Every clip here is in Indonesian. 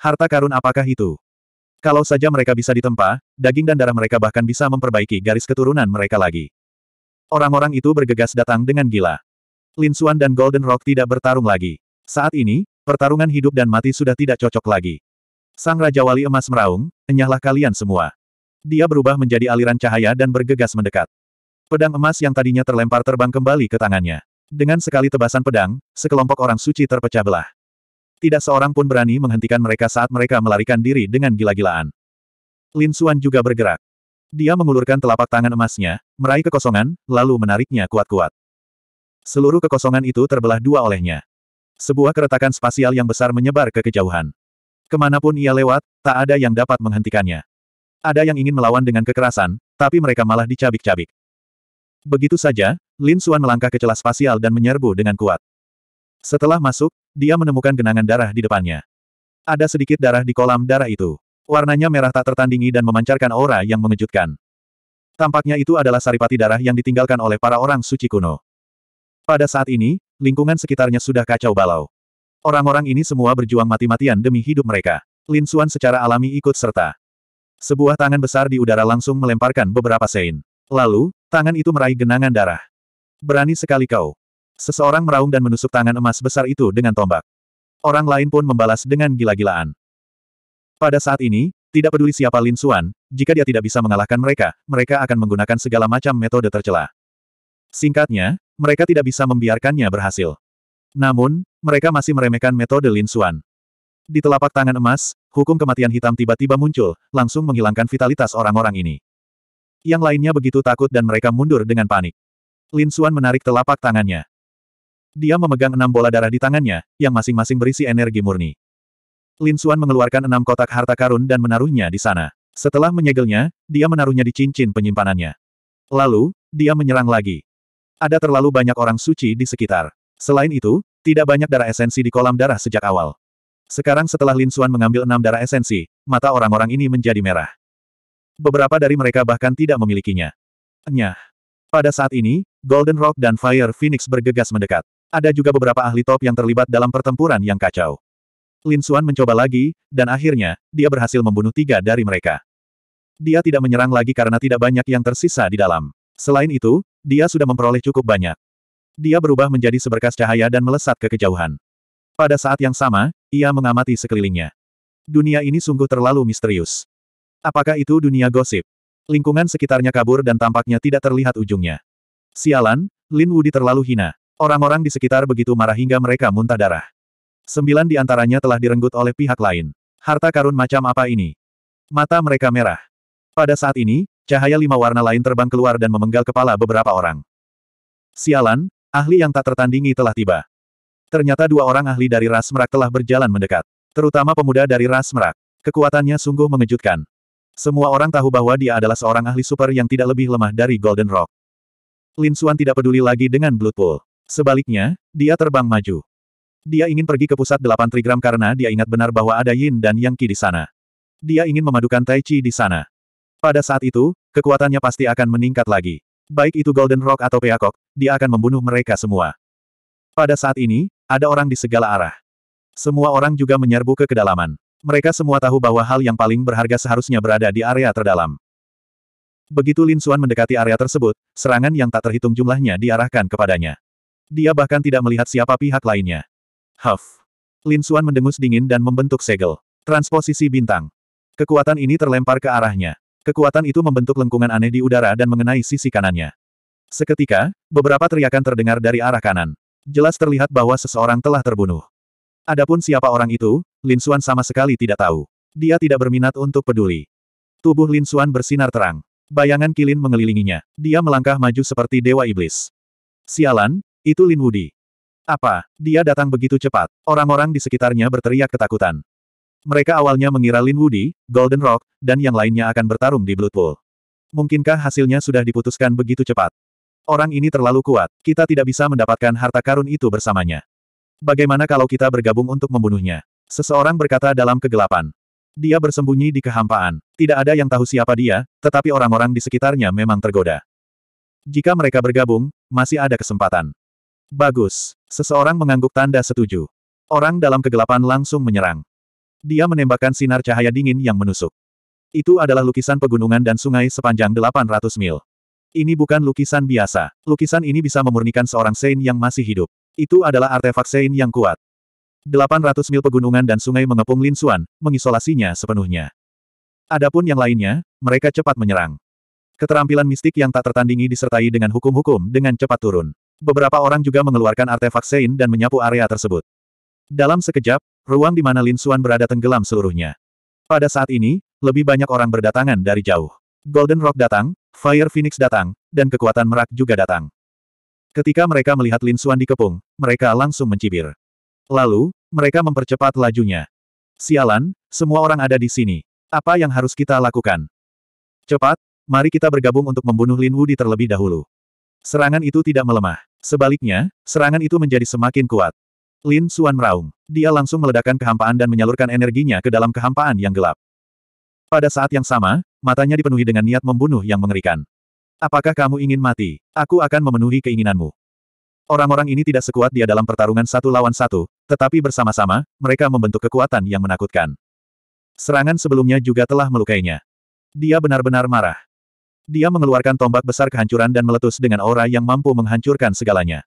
Harta karun apakah itu? Kalau saja mereka bisa ditempa, daging dan darah mereka bahkan bisa memperbaiki garis keturunan mereka lagi. Orang-orang itu bergegas datang dengan gila. Lin Xuan dan Golden Rock tidak bertarung lagi. Saat ini, pertarungan hidup dan mati sudah tidak cocok lagi. Sang Raja Wali Emas meraung, enyahlah kalian semua. Dia berubah menjadi aliran cahaya dan bergegas mendekat. Pedang emas yang tadinya terlempar terbang kembali ke tangannya. Dengan sekali tebasan pedang, sekelompok orang suci terpecah belah. Tidak seorang pun berani menghentikan mereka saat mereka melarikan diri dengan gila-gilaan. Lin Xuan juga bergerak. Dia mengulurkan telapak tangan emasnya, meraih kekosongan, lalu menariknya kuat-kuat. Seluruh kekosongan itu terbelah dua olehnya. Sebuah keretakan spasial yang besar menyebar ke kejauhan. Kemanapun ia lewat, tak ada yang dapat menghentikannya. Ada yang ingin melawan dengan kekerasan, tapi mereka malah dicabik-cabik. Begitu saja, Lin Xuan melangkah ke celah spasial dan menyerbu dengan kuat. Setelah masuk, dia menemukan genangan darah di depannya. Ada sedikit darah di kolam darah itu. Warnanya merah tak tertandingi dan memancarkan aura yang mengejutkan. Tampaknya itu adalah saripati darah yang ditinggalkan oleh para orang suci kuno. Pada saat ini, lingkungan sekitarnya sudah kacau balau. Orang-orang ini semua berjuang mati-matian demi hidup mereka. Lin Xuan secara alami ikut serta. Sebuah tangan besar di udara langsung melemparkan beberapa sein. Lalu, tangan itu meraih genangan darah. Berani sekali kau. Seseorang meraung dan menusuk tangan emas besar itu dengan tombak. Orang lain pun membalas dengan gila-gilaan. Pada saat ini, tidak peduli siapa Lin Suan, jika dia tidak bisa mengalahkan mereka, mereka akan menggunakan segala macam metode tercela. Singkatnya, mereka tidak bisa membiarkannya berhasil. Namun, mereka masih meremehkan metode Lin Suan. Di telapak tangan emas, hukum kematian hitam tiba-tiba muncul, langsung menghilangkan vitalitas orang-orang ini. Yang lainnya begitu takut dan mereka mundur dengan panik. Lin Suan menarik telapak tangannya. Dia memegang enam bola darah di tangannya, yang masing-masing berisi energi murni. Lin Xuan mengeluarkan enam kotak harta karun dan menaruhnya di sana. Setelah menyegelnya, dia menaruhnya di cincin penyimpanannya. Lalu, dia menyerang lagi. Ada terlalu banyak orang suci di sekitar. Selain itu, tidak banyak darah esensi di kolam darah sejak awal. Sekarang setelah Lin Xuan mengambil enam darah esensi, mata orang-orang ini menjadi merah. Beberapa dari mereka bahkan tidak memilikinya. Nyah. Pada saat ini, Golden Rock dan Fire Phoenix bergegas mendekat. Ada juga beberapa ahli top yang terlibat dalam pertempuran yang kacau. Lin Xuan mencoba lagi, dan akhirnya, dia berhasil membunuh tiga dari mereka. Dia tidak menyerang lagi karena tidak banyak yang tersisa di dalam. Selain itu, dia sudah memperoleh cukup banyak. Dia berubah menjadi seberkas cahaya dan melesat ke kejauhan. Pada saat yang sama, ia mengamati sekelilingnya. Dunia ini sungguh terlalu misterius. Apakah itu dunia gosip? Lingkungan sekitarnya kabur dan tampaknya tidak terlihat ujungnya. Sialan, Lin Wudi terlalu hina. Orang-orang di sekitar begitu marah hingga mereka muntah darah. Sembilan di antaranya telah direnggut oleh pihak lain. Harta karun macam apa ini? Mata mereka merah. Pada saat ini, cahaya lima warna lain terbang keluar dan memenggal kepala beberapa orang. Sialan, ahli yang tak tertandingi telah tiba. Ternyata dua orang ahli dari ras merak telah berjalan mendekat. Terutama pemuda dari ras merak. Kekuatannya sungguh mengejutkan. Semua orang tahu bahwa dia adalah seorang ahli super yang tidak lebih lemah dari Golden Rock. Lin Xuan tidak peduli lagi dengan Blood Pool. Sebaliknya, dia terbang maju. Dia ingin pergi ke pusat delapan trigram karena dia ingat benar bahwa ada yin dan yang qi di sana. Dia ingin memadukan tai chi di sana. Pada saat itu, kekuatannya pasti akan meningkat lagi. Baik itu Golden Rock atau Peacock, dia akan membunuh mereka semua. Pada saat ini, ada orang di segala arah. Semua orang juga menyerbu ke kedalaman. Mereka semua tahu bahwa hal yang paling berharga seharusnya berada di area terdalam. Begitu Lin Xuan mendekati area tersebut, serangan yang tak terhitung jumlahnya diarahkan kepadanya. Dia bahkan tidak melihat siapa pihak lainnya. Huff. Lin Suan mendengus dingin dan membentuk segel. Transposisi bintang. Kekuatan ini terlempar ke arahnya. Kekuatan itu membentuk lengkungan aneh di udara dan mengenai sisi kanannya. Seketika, beberapa teriakan terdengar dari arah kanan. Jelas terlihat bahwa seseorang telah terbunuh. Adapun siapa orang itu, Lin Suan sama sekali tidak tahu. Dia tidak berminat untuk peduli. Tubuh Lin Suan bersinar terang. Bayangan kilin mengelilinginya. Dia melangkah maju seperti dewa iblis. Sialan, itu Lin Wudi. Apa, dia datang begitu cepat? Orang-orang di sekitarnya berteriak ketakutan. Mereka awalnya mengira Lin Wudi, Golden Rock, dan yang lainnya akan bertarung di Blood Pool. Mungkinkah hasilnya sudah diputuskan begitu cepat? Orang ini terlalu kuat, kita tidak bisa mendapatkan harta karun itu bersamanya. Bagaimana kalau kita bergabung untuk membunuhnya? Seseorang berkata dalam kegelapan. Dia bersembunyi di kehampaan. Tidak ada yang tahu siapa dia, tetapi orang-orang di sekitarnya memang tergoda. Jika mereka bergabung, masih ada kesempatan. Bagus. Seseorang mengangguk tanda setuju. Orang dalam kegelapan langsung menyerang. Dia menembakkan sinar cahaya dingin yang menusuk. Itu adalah lukisan pegunungan dan sungai sepanjang 800 mil. Ini bukan lukisan biasa. Lukisan ini bisa memurnikan seorang Sein yang masih hidup. Itu adalah artefak Sein yang kuat. 800 mil pegunungan dan sungai mengepung Lin Xuan, mengisolasinya sepenuhnya. Adapun yang lainnya, mereka cepat menyerang. Keterampilan mistik yang tak tertandingi disertai dengan hukum-hukum dengan cepat turun. Beberapa orang juga mengeluarkan artefak Sein dan menyapu area tersebut. Dalam sekejap, ruang di mana Lin Xuan berada tenggelam seluruhnya. Pada saat ini, lebih banyak orang berdatangan dari jauh. Golden Rock datang, Fire Phoenix datang, dan kekuatan merak juga datang. Ketika mereka melihat Lin Xuan dikepung, mereka langsung mencibir. Lalu, mereka mempercepat lajunya. Sialan, semua orang ada di sini. Apa yang harus kita lakukan? Cepat, mari kita bergabung untuk membunuh Lin Wu di terlebih dahulu. Serangan itu tidak melemah. Sebaliknya, serangan itu menjadi semakin kuat. Lin Suan meraung. Dia langsung meledakkan kehampaan dan menyalurkan energinya ke dalam kehampaan yang gelap. Pada saat yang sama, matanya dipenuhi dengan niat membunuh yang mengerikan. Apakah kamu ingin mati? Aku akan memenuhi keinginanmu. Orang-orang ini tidak sekuat dia dalam pertarungan satu lawan satu, tetapi bersama-sama, mereka membentuk kekuatan yang menakutkan. Serangan sebelumnya juga telah melukainya. Dia benar-benar marah. Dia mengeluarkan tombak besar kehancuran dan meletus dengan aura yang mampu menghancurkan segalanya.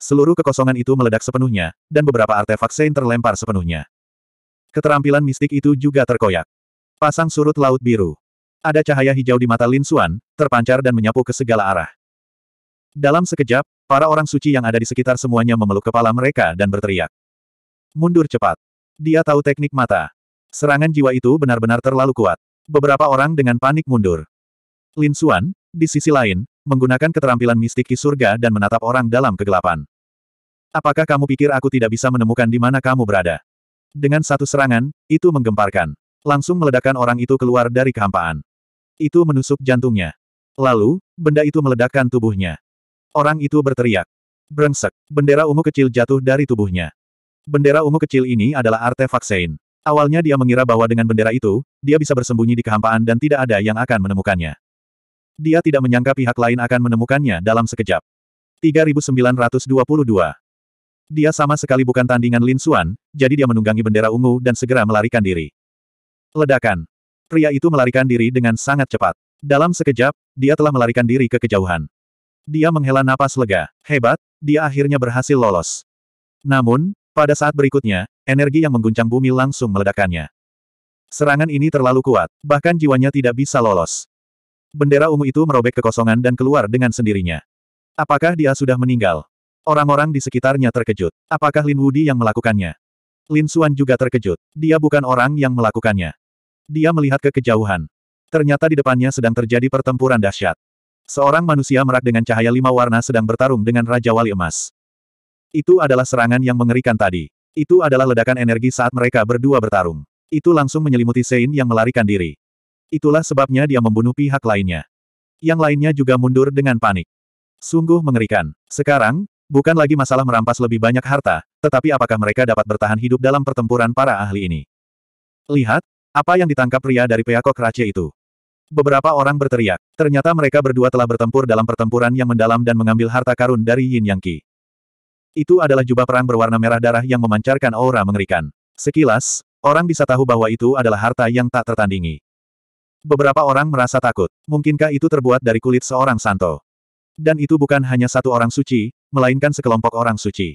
Seluruh kekosongan itu meledak sepenuhnya, dan beberapa artefak sein terlempar sepenuhnya. Keterampilan mistik itu juga terkoyak. Pasang surut laut biru. Ada cahaya hijau di mata Lin Xuan, terpancar dan menyapu ke segala arah. Dalam sekejap, para orang suci yang ada di sekitar semuanya memeluk kepala mereka dan berteriak. Mundur cepat. Dia tahu teknik mata. Serangan jiwa itu benar-benar terlalu kuat. Beberapa orang dengan panik mundur. Lin Xuan, di sisi lain, menggunakan keterampilan mistik ki surga dan menatap orang dalam kegelapan. Apakah kamu pikir aku tidak bisa menemukan di mana kamu berada? Dengan satu serangan, itu menggemparkan. Langsung meledakkan orang itu keluar dari kehampaan. Itu menusuk jantungnya. Lalu, benda itu meledakkan tubuhnya. Orang itu berteriak. Brengsek, bendera ungu kecil jatuh dari tubuhnya. Bendera ungu kecil ini adalah artefak Sein. Awalnya dia mengira bahwa dengan bendera itu, dia bisa bersembunyi di kehampaan dan tidak ada yang akan menemukannya. Dia tidak menyangka pihak lain akan menemukannya dalam sekejap. 3922 Dia sama sekali bukan tandingan Lin Xuan, jadi dia menunggangi bendera ungu dan segera melarikan diri. Ledakan. Pria itu melarikan diri dengan sangat cepat. Dalam sekejap, dia telah melarikan diri ke kejauhan. Dia menghela napas lega. Hebat, dia akhirnya berhasil lolos. Namun, pada saat berikutnya, energi yang mengguncang bumi langsung meledakannya. Serangan ini terlalu kuat, bahkan jiwanya tidak bisa lolos. Bendera ungu itu merobek kekosongan dan keluar dengan sendirinya. Apakah dia sudah meninggal? Orang-orang di sekitarnya terkejut. Apakah Lin Wudi yang melakukannya? Lin Xuan juga terkejut. Dia bukan orang yang melakukannya. Dia melihat ke kejauhan. Ternyata di depannya sedang terjadi pertempuran dahsyat. Seorang manusia merak dengan cahaya lima warna sedang bertarung dengan Raja Wali Emas. Itu adalah serangan yang mengerikan tadi. Itu adalah ledakan energi saat mereka berdua bertarung. Itu langsung menyelimuti Sein yang melarikan diri. Itulah sebabnya dia membunuh pihak lainnya. Yang lainnya juga mundur dengan panik. Sungguh mengerikan. Sekarang, bukan lagi masalah merampas lebih banyak harta, tetapi apakah mereka dapat bertahan hidup dalam pertempuran para ahli ini. Lihat, apa yang ditangkap pria dari Peakok Rache itu. Beberapa orang berteriak. Ternyata mereka berdua telah bertempur dalam pertempuran yang mendalam dan mengambil harta karun dari Yin Yang Qi. Itu adalah jubah perang berwarna merah darah yang memancarkan aura mengerikan. Sekilas, orang bisa tahu bahwa itu adalah harta yang tak tertandingi. Beberapa orang merasa takut. Mungkinkah itu terbuat dari kulit seorang santo? Dan itu bukan hanya satu orang suci, melainkan sekelompok orang suci.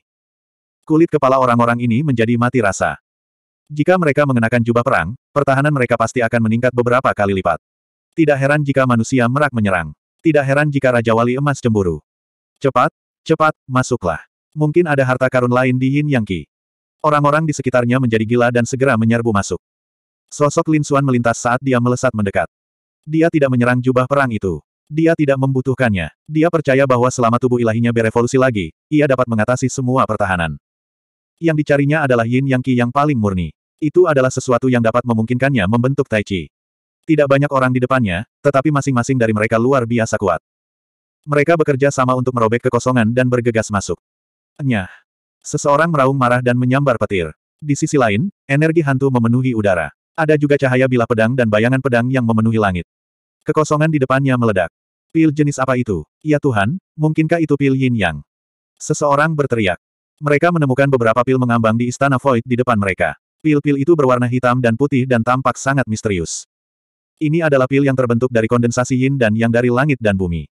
Kulit kepala orang-orang ini menjadi mati rasa. Jika mereka mengenakan jubah perang, pertahanan mereka pasti akan meningkat beberapa kali lipat. Tidak heran jika manusia merak menyerang. Tidak heran jika Raja Wali Emas cemburu. Cepat, cepat, masuklah. Mungkin ada harta karun lain di Yin Yang Ki. Orang-orang di sekitarnya menjadi gila dan segera menyerbu masuk. Sosok Lin Xuan melintas saat dia melesat mendekat. Dia tidak menyerang jubah perang itu. Dia tidak membutuhkannya. Dia percaya bahwa selama tubuh ilahinya berevolusi lagi, ia dapat mengatasi semua pertahanan. Yang dicarinya adalah yin yang Qi yang paling murni. Itu adalah sesuatu yang dapat memungkinkannya membentuk tai chi. Tidak banyak orang di depannya, tetapi masing-masing dari mereka luar biasa kuat. Mereka bekerja sama untuk merobek kekosongan dan bergegas masuk. Nyah. Seseorang meraung marah dan menyambar petir. Di sisi lain, energi hantu memenuhi udara. Ada juga cahaya bila pedang dan bayangan pedang yang memenuhi langit. Kekosongan di depannya meledak. Pil jenis apa itu? Ya Tuhan, mungkinkah itu pil yin yang? Seseorang berteriak. Mereka menemukan beberapa pil mengambang di istana void di depan mereka. Pil-pil itu berwarna hitam dan putih dan tampak sangat misterius. Ini adalah pil yang terbentuk dari kondensasi yin dan yang dari langit dan bumi.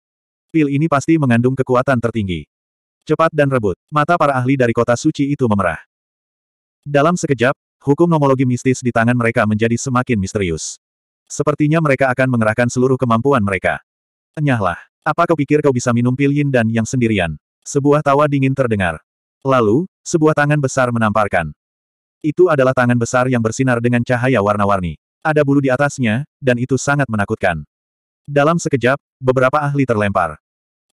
Pil ini pasti mengandung kekuatan tertinggi. Cepat dan rebut, mata para ahli dari kota suci itu memerah. Dalam sekejap, hukum nomologi mistis di tangan mereka menjadi semakin misterius. Sepertinya mereka akan mengerahkan seluruh kemampuan mereka. Enyahlah. Apa kau pikir kau bisa minum pil yin dan yang sendirian? Sebuah tawa dingin terdengar. Lalu, sebuah tangan besar menamparkan. Itu adalah tangan besar yang bersinar dengan cahaya warna-warni. Ada bulu di atasnya, dan itu sangat menakutkan. Dalam sekejap, beberapa ahli terlempar.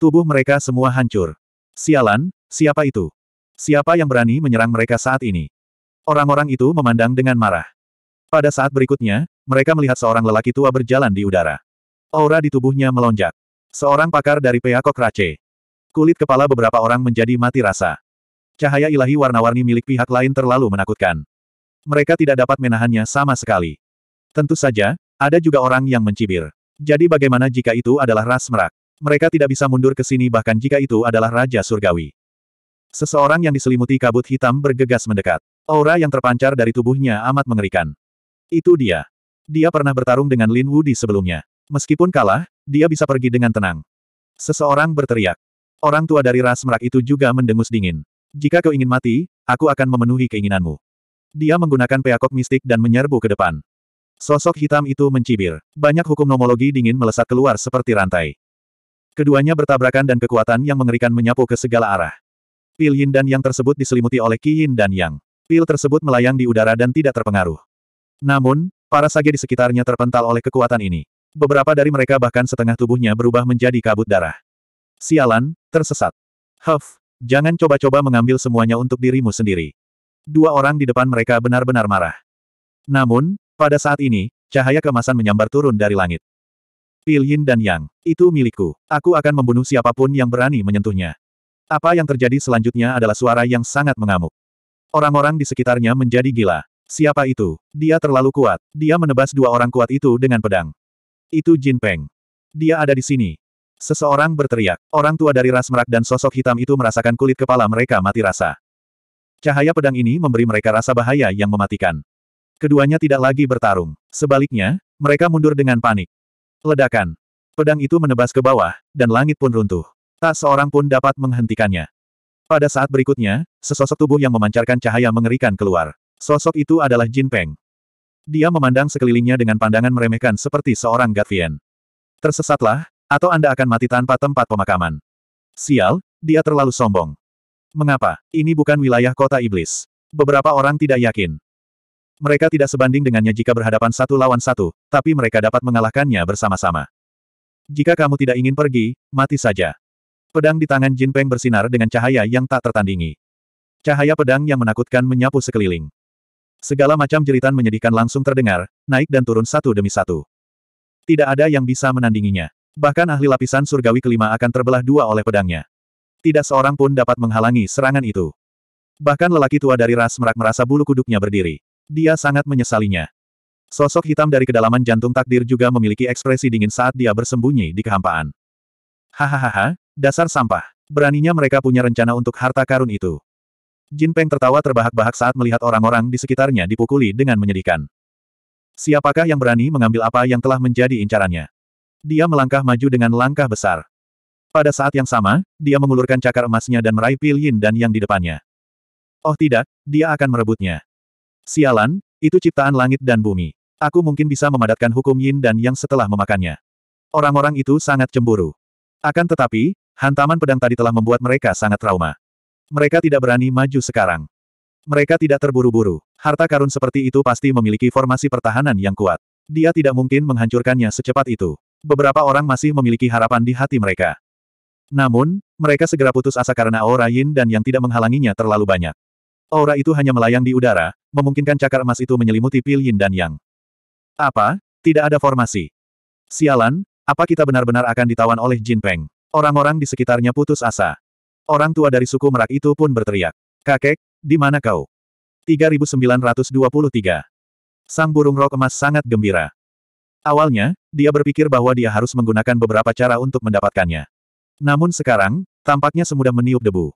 Tubuh mereka semua hancur. Sialan, siapa itu? Siapa yang berani menyerang mereka saat ini? Orang-orang itu memandang dengan marah. Pada saat berikutnya, mereka melihat seorang lelaki tua berjalan di udara. Aura di tubuhnya melonjak. Seorang pakar dari Peakok Rache. Kulit kepala beberapa orang menjadi mati rasa. Cahaya ilahi warna-warni milik pihak lain terlalu menakutkan. Mereka tidak dapat menahannya sama sekali. Tentu saja, ada juga orang yang mencibir. Jadi bagaimana jika itu adalah ras merak? Mereka tidak bisa mundur ke sini bahkan jika itu adalah Raja Surgawi. Seseorang yang diselimuti kabut hitam bergegas mendekat. Aura yang terpancar dari tubuhnya amat mengerikan. Itu dia. Dia pernah bertarung dengan Lin Wu di sebelumnya. Meskipun kalah, dia bisa pergi dengan tenang. Seseorang berteriak. Orang tua dari ras merak itu juga mendengus dingin. Jika kau ingin mati, aku akan memenuhi keinginanmu. Dia menggunakan peakok mistik dan menyerbu ke depan. Sosok hitam itu mencibir. Banyak hukum nomologi dingin melesat keluar seperti rantai. Keduanya bertabrakan dan kekuatan yang mengerikan menyapu ke segala arah. Pil dan Yang tersebut diselimuti oleh Qi Yin dan Yang. Pil tersebut melayang di udara dan tidak terpengaruh. Namun, para sage di sekitarnya terpental oleh kekuatan ini. Beberapa dari mereka bahkan setengah tubuhnya berubah menjadi kabut darah. Sialan, tersesat. Huff, jangan coba-coba mengambil semuanya untuk dirimu sendiri. Dua orang di depan mereka benar-benar marah. Namun, pada saat ini, cahaya kemasan menyambar turun dari langit. Pil Yin dan Yang, itu milikku. Aku akan membunuh siapapun yang berani menyentuhnya. Apa yang terjadi selanjutnya adalah suara yang sangat mengamuk. Orang-orang di sekitarnya menjadi gila. Siapa itu? Dia terlalu kuat. Dia menebas dua orang kuat itu dengan pedang. Itu Jin Peng. Dia ada di sini. Seseorang berteriak. Orang tua dari ras merak dan sosok hitam itu merasakan kulit kepala mereka mati rasa. Cahaya pedang ini memberi mereka rasa bahaya yang mematikan. Keduanya tidak lagi bertarung. Sebaliknya, mereka mundur dengan panik. Ledakan. Pedang itu menebas ke bawah, dan langit pun runtuh. Tak seorang pun dapat menghentikannya. Pada saat berikutnya, sesosok tubuh yang memancarkan cahaya mengerikan keluar. Sosok itu adalah Jin Peng. Dia memandang sekelilingnya dengan pandangan meremehkan seperti seorang Gatvian. Tersesatlah, atau Anda akan mati tanpa tempat pemakaman. Sial, dia terlalu sombong. Mengapa? Ini bukan wilayah kota iblis. Beberapa orang tidak yakin. Mereka tidak sebanding dengannya jika berhadapan satu lawan satu, tapi mereka dapat mengalahkannya bersama-sama. Jika kamu tidak ingin pergi, mati saja. Pedang di tangan Jin Peng bersinar dengan cahaya yang tak tertandingi. Cahaya pedang yang menakutkan menyapu sekeliling. Segala macam jeritan menyedihkan langsung terdengar, naik dan turun satu demi satu. Tidak ada yang bisa menandinginya. Bahkan ahli lapisan surgawi kelima akan terbelah dua oleh pedangnya. Tidak seorang pun dapat menghalangi serangan itu. Bahkan lelaki tua dari ras merak merasa bulu kuduknya berdiri. Dia sangat menyesalinya. Sosok hitam dari kedalaman jantung takdir juga memiliki ekspresi dingin saat dia bersembunyi di kehampaan. Hahaha, Dasar sampah. Beraninya mereka punya rencana untuk harta karun itu. Jin Peng tertawa terbahak-bahak saat melihat orang-orang di sekitarnya dipukuli dengan menyedihkan. Siapakah yang berani mengambil apa yang telah menjadi incarannya? Dia melangkah maju dengan langkah besar. Pada saat yang sama, dia mengulurkan cakar emasnya dan meraih Pil Yin dan yang di depannya. Oh tidak, dia akan merebutnya. Sialan, itu ciptaan langit dan bumi. Aku mungkin bisa memadatkan hukum Yin dan yang setelah memakannya. Orang-orang itu sangat cemburu. Akan tetapi, hantaman pedang tadi telah membuat mereka sangat trauma. Mereka tidak berani maju sekarang. Mereka tidak terburu-buru. Harta karun seperti itu pasti memiliki formasi pertahanan yang kuat. Dia tidak mungkin menghancurkannya secepat itu. Beberapa orang masih memiliki harapan di hati mereka. Namun, mereka segera putus asa karena aura yin dan yang tidak menghalanginya terlalu banyak. Aura itu hanya melayang di udara, memungkinkan cakar emas itu menyelimuti pil yin dan yang. Apa? Tidak ada formasi. Sialan, apa kita benar-benar akan ditawan oleh Jin Peng? Orang-orang di sekitarnya putus asa. Orang tua dari suku Merak itu pun berteriak. Kakek, di mana kau? 3923. Sang burung rok emas sangat gembira. Awalnya, dia berpikir bahwa dia harus menggunakan beberapa cara untuk mendapatkannya. Namun sekarang, tampaknya semudah meniup debu.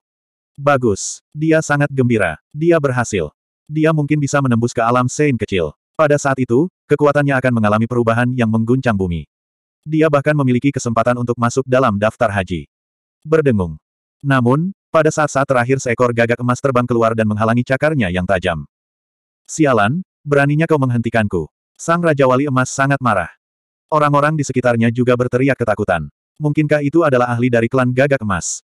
Bagus, dia sangat gembira. Dia berhasil. Dia mungkin bisa menembus ke alam sein kecil. Pada saat itu, kekuatannya akan mengalami perubahan yang mengguncang bumi. Dia bahkan memiliki kesempatan untuk masuk dalam daftar haji. Berdengung. Namun, pada saat-saat terakhir seekor gagak emas terbang keluar dan menghalangi cakarnya yang tajam. Sialan, beraninya kau menghentikanku. Sang Raja Wali Emas sangat marah. Orang-orang di sekitarnya juga berteriak ketakutan. Mungkinkah itu adalah ahli dari klan gagak emas?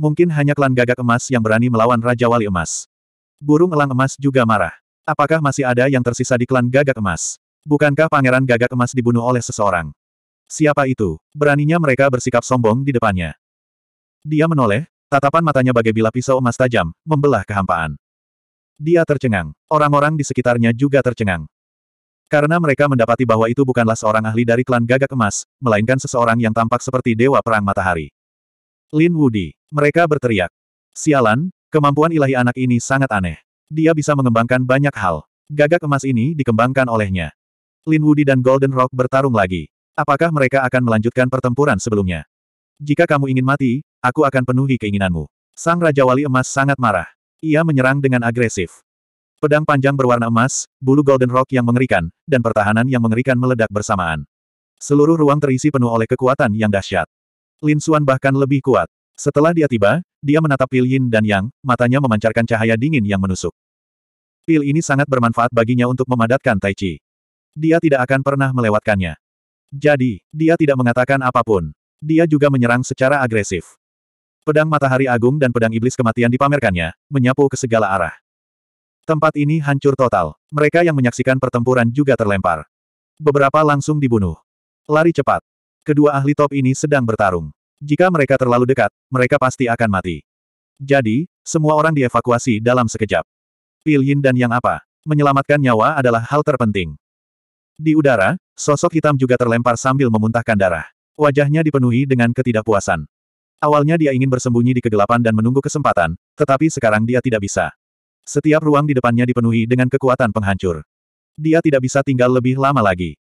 Mungkin hanya klan gagak emas yang berani melawan Raja Wali Emas. Burung elang emas juga marah. Apakah masih ada yang tersisa di klan gagak emas? Bukankah pangeran gagak emas dibunuh oleh seseorang? Siapa itu? Beraninya mereka bersikap sombong di depannya. Dia menoleh, tatapan matanya bagai bila pisau emas tajam, membelah kehampaan. Dia tercengang. Orang-orang di sekitarnya juga tercengang. Karena mereka mendapati bahwa itu bukanlah seorang ahli dari klan gagak emas, melainkan seseorang yang tampak seperti dewa perang matahari. Lin Woody. Mereka berteriak. Sialan, kemampuan ilahi anak ini sangat aneh. Dia bisa mengembangkan banyak hal. Gagak emas ini dikembangkan olehnya. Lin Woody dan Golden Rock bertarung lagi. Apakah mereka akan melanjutkan pertempuran sebelumnya? Jika kamu ingin mati, aku akan penuhi keinginanmu. Sang Raja Wali Emas sangat marah. Ia menyerang dengan agresif. Pedang panjang berwarna emas, bulu golden rock yang mengerikan, dan pertahanan yang mengerikan meledak bersamaan. Seluruh ruang terisi penuh oleh kekuatan yang dahsyat. Lin Xuan bahkan lebih kuat. Setelah dia tiba, dia menatap Pil Yin dan Yang, matanya memancarkan cahaya dingin yang menusuk. Pil ini sangat bermanfaat baginya untuk memadatkan Tai Chi. Dia tidak akan pernah melewatkannya. Jadi, dia tidak mengatakan apapun. Dia juga menyerang secara agresif. Pedang matahari agung dan pedang iblis kematian dipamerkannya, menyapu ke segala arah. Tempat ini hancur total. Mereka yang menyaksikan pertempuran juga terlempar. Beberapa langsung dibunuh. Lari cepat. Kedua ahli top ini sedang bertarung. Jika mereka terlalu dekat, mereka pasti akan mati. Jadi, semua orang dievakuasi dalam sekejap. Pilin dan yang apa? Menyelamatkan nyawa adalah hal terpenting. Di udara, sosok hitam juga terlempar sambil memuntahkan darah. Wajahnya dipenuhi dengan ketidakpuasan. Awalnya dia ingin bersembunyi di kegelapan dan menunggu kesempatan, tetapi sekarang dia tidak bisa. Setiap ruang di depannya dipenuhi dengan kekuatan penghancur. Dia tidak bisa tinggal lebih lama lagi.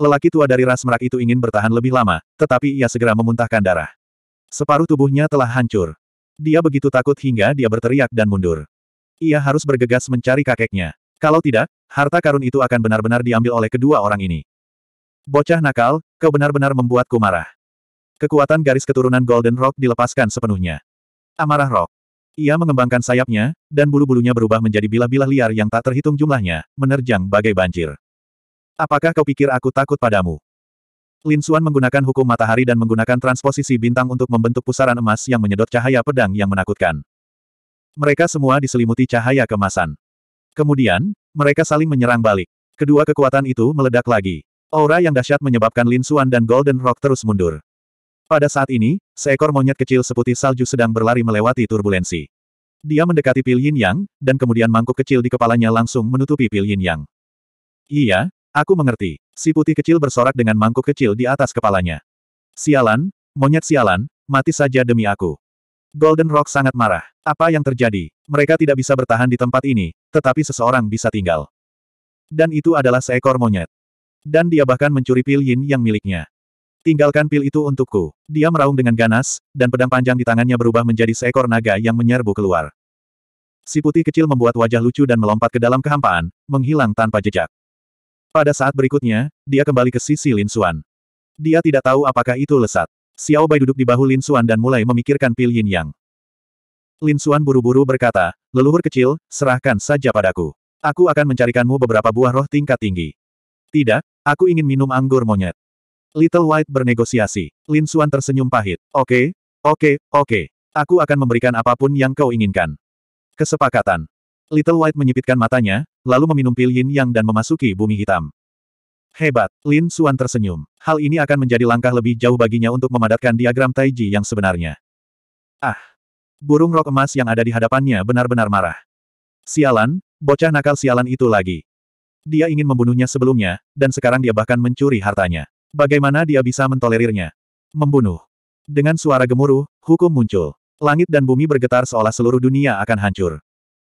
Lelaki tua dari ras merak itu ingin bertahan lebih lama, tetapi ia segera memuntahkan darah. Separuh tubuhnya telah hancur. Dia begitu takut hingga dia berteriak dan mundur. Ia harus bergegas mencari kakeknya. Kalau tidak, harta karun itu akan benar-benar diambil oleh kedua orang ini. Bocah nakal, kau benar-benar membuatku marah. Kekuatan garis keturunan Golden Rock dilepaskan sepenuhnya. Amarah Rock. Ia mengembangkan sayapnya, dan bulu-bulunya berubah menjadi bilah-bilah liar yang tak terhitung jumlahnya, menerjang bagai banjir. Apakah kau pikir aku takut padamu? Lin Xuan menggunakan hukum matahari dan menggunakan transposisi bintang untuk membentuk pusaran emas yang menyedot cahaya pedang yang menakutkan. Mereka semua diselimuti cahaya kemasan. Kemudian, mereka saling menyerang balik. Kedua kekuatan itu meledak lagi. Aura yang dahsyat menyebabkan Lin Suan dan Golden Rock terus mundur. Pada saat ini, seekor monyet kecil seputih salju sedang berlari melewati turbulensi. Dia mendekati pil yin yang, dan kemudian mangkuk kecil di kepalanya langsung menutupi pil yin yang. Iya, aku mengerti. Si putih kecil bersorak dengan mangkuk kecil di atas kepalanya. Sialan, monyet sialan, mati saja demi aku. Golden Rock sangat marah. Apa yang terjadi? Mereka tidak bisa bertahan di tempat ini, tetapi seseorang bisa tinggal. Dan itu adalah seekor monyet. Dan dia bahkan mencuri pil yin yang miliknya. Tinggalkan pil itu untukku. Dia meraung dengan ganas, dan pedang panjang di tangannya berubah menjadi seekor naga yang menyerbu keluar. Si putih kecil membuat wajah lucu dan melompat ke dalam kehampaan, menghilang tanpa jejak. Pada saat berikutnya, dia kembali ke sisi Lin Xuan. Dia tidak tahu apakah itu lesat. Xiao Bai duduk di bahu Lin Xuan dan mulai memikirkan pil yin yang. Lin Xuan buru-buru berkata, leluhur kecil, serahkan saja padaku. Aku akan mencarikanmu beberapa buah roh tingkat tinggi. Tidak, aku ingin minum anggur monyet. Little White bernegosiasi. Lin Xuan tersenyum pahit. Oke, okay, oke, okay, oke. Okay. Aku akan memberikan apapun yang kau inginkan. Kesepakatan. Little White menyipitkan matanya, lalu meminum pil yin yang dan memasuki bumi hitam. Hebat, Lin Suan tersenyum. Hal ini akan menjadi langkah lebih jauh baginya untuk memadatkan diagram Taiji yang sebenarnya. Ah! Burung rok emas yang ada di hadapannya benar-benar marah. Sialan, bocah nakal sialan itu lagi. Dia ingin membunuhnya sebelumnya, dan sekarang dia bahkan mencuri hartanya. Bagaimana dia bisa mentolerirnya? Membunuh. Dengan suara gemuruh, hukum muncul. Langit dan bumi bergetar seolah seluruh dunia akan hancur.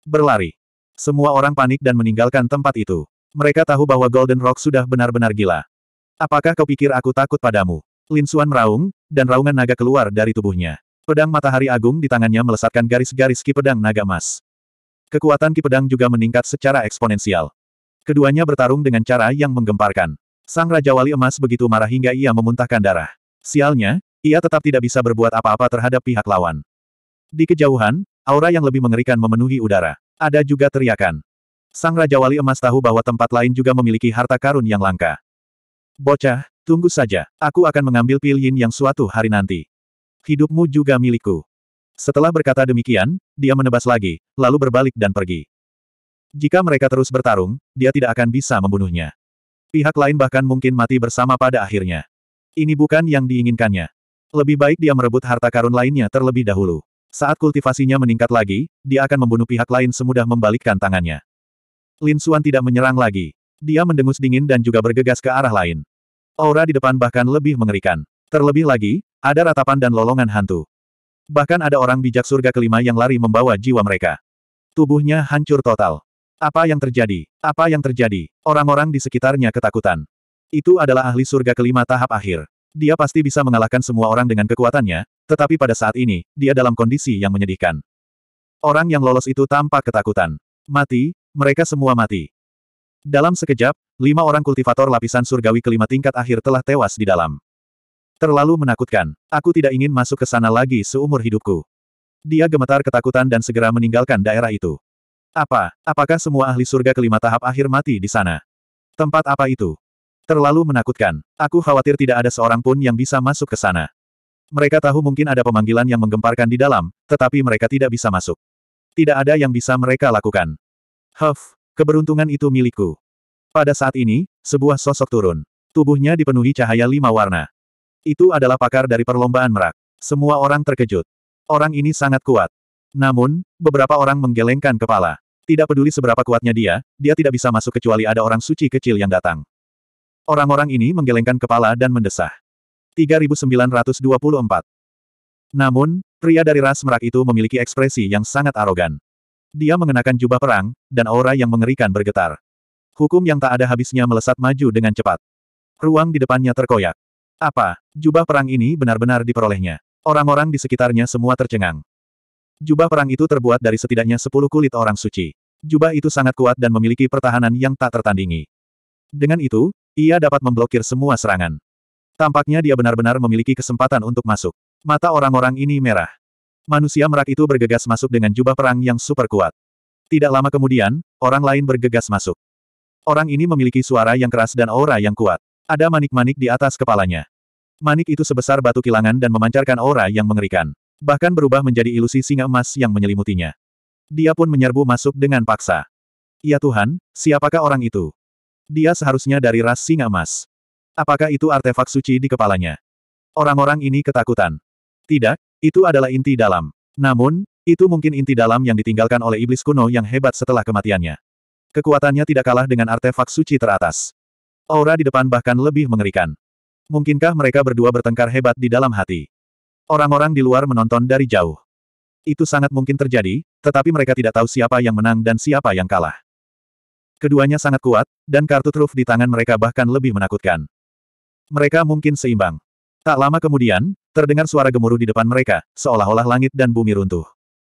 Berlari. Semua orang panik dan meninggalkan tempat itu. Mereka tahu bahwa Golden Rock sudah benar-benar gila. Apakah kau pikir aku takut padamu? Lin Xuan meraung, dan raungan naga keluar dari tubuhnya. Pedang matahari agung di tangannya melesatkan garis-garis ki pedang naga emas. Kekuatan ki pedang juga meningkat secara eksponensial. Keduanya bertarung dengan cara yang menggemparkan. Sang Raja Wali Emas begitu marah hingga ia memuntahkan darah. Sialnya, ia tetap tidak bisa berbuat apa-apa terhadap pihak lawan. Di kejauhan, aura yang lebih mengerikan memenuhi udara. Ada juga teriakan. Sang Raja Wali Emas tahu bahwa tempat lain juga memiliki harta karun yang langka. Bocah, tunggu saja, aku akan mengambil pilin yang suatu hari nanti. Hidupmu juga milikku. Setelah berkata demikian, dia menebas lagi, lalu berbalik dan pergi. Jika mereka terus bertarung, dia tidak akan bisa membunuhnya. Pihak lain bahkan mungkin mati bersama pada akhirnya. Ini bukan yang diinginkannya. Lebih baik dia merebut harta karun lainnya terlebih dahulu. Saat kultivasinya meningkat lagi, dia akan membunuh pihak lain semudah membalikkan tangannya. Lin Suan tidak menyerang lagi. Dia mendengus dingin dan juga bergegas ke arah lain. Aura di depan bahkan lebih mengerikan. Terlebih lagi, ada ratapan dan lolongan hantu. Bahkan ada orang bijak surga kelima yang lari membawa jiwa mereka. Tubuhnya hancur total. Apa yang terjadi? Apa yang terjadi? Orang-orang di sekitarnya ketakutan. Itu adalah ahli surga kelima tahap akhir. Dia pasti bisa mengalahkan semua orang dengan kekuatannya, tetapi pada saat ini, dia dalam kondisi yang menyedihkan. Orang yang lolos itu tampak ketakutan. Mati, mereka semua mati. Dalam sekejap, lima orang kultivator lapisan surgawi kelima tingkat akhir telah tewas di dalam. Terlalu menakutkan. Aku tidak ingin masuk ke sana lagi seumur hidupku. Dia gemetar ketakutan dan segera meninggalkan daerah itu. Apa? Apakah semua ahli surga kelima tahap akhir mati di sana? Tempat apa itu? Terlalu menakutkan. Aku khawatir tidak ada seorang pun yang bisa masuk ke sana. Mereka tahu mungkin ada pemanggilan yang menggemparkan di dalam, tetapi mereka tidak bisa masuk. Tidak ada yang bisa mereka lakukan. Huff, keberuntungan itu milikku. Pada saat ini, sebuah sosok turun. Tubuhnya dipenuhi cahaya lima warna. Itu adalah pakar dari perlombaan merak. Semua orang terkejut. Orang ini sangat kuat. Namun, beberapa orang menggelengkan kepala. Tidak peduli seberapa kuatnya dia, dia tidak bisa masuk kecuali ada orang suci kecil yang datang. Orang-orang ini menggelengkan kepala dan mendesah. 3924. Namun, pria dari ras merak itu memiliki ekspresi yang sangat arogan. Dia mengenakan jubah perang, dan aura yang mengerikan bergetar. Hukum yang tak ada habisnya melesat maju dengan cepat. Ruang di depannya terkoyak. Apa, jubah perang ini benar-benar diperolehnya? Orang-orang di sekitarnya semua tercengang. Jubah perang itu terbuat dari setidaknya sepuluh kulit orang suci. Jubah itu sangat kuat dan memiliki pertahanan yang tak tertandingi. Dengan itu, ia dapat memblokir semua serangan. Tampaknya dia benar-benar memiliki kesempatan untuk masuk. Mata orang-orang ini merah. Manusia merak itu bergegas masuk dengan jubah perang yang super kuat. Tidak lama kemudian, orang lain bergegas masuk. Orang ini memiliki suara yang keras dan aura yang kuat. Ada manik-manik di atas kepalanya. Manik itu sebesar batu kilangan dan memancarkan aura yang mengerikan. Bahkan berubah menjadi ilusi singa emas yang menyelimutinya. Dia pun menyerbu masuk dengan paksa. Ya Tuhan, siapakah orang itu? Dia seharusnya dari ras singa emas. Apakah itu artefak suci di kepalanya? Orang-orang ini ketakutan. Tidak, itu adalah inti dalam. Namun, itu mungkin inti dalam yang ditinggalkan oleh iblis kuno yang hebat setelah kematiannya. Kekuatannya tidak kalah dengan artefak suci teratas. Aura di depan bahkan lebih mengerikan. Mungkinkah mereka berdua bertengkar hebat di dalam hati? Orang-orang di luar menonton dari jauh. Itu sangat mungkin terjadi, tetapi mereka tidak tahu siapa yang menang dan siapa yang kalah. Keduanya sangat kuat, dan kartu truf di tangan mereka bahkan lebih menakutkan. Mereka mungkin seimbang. Tak lama kemudian, terdengar suara gemuruh di depan mereka, seolah-olah langit dan bumi runtuh.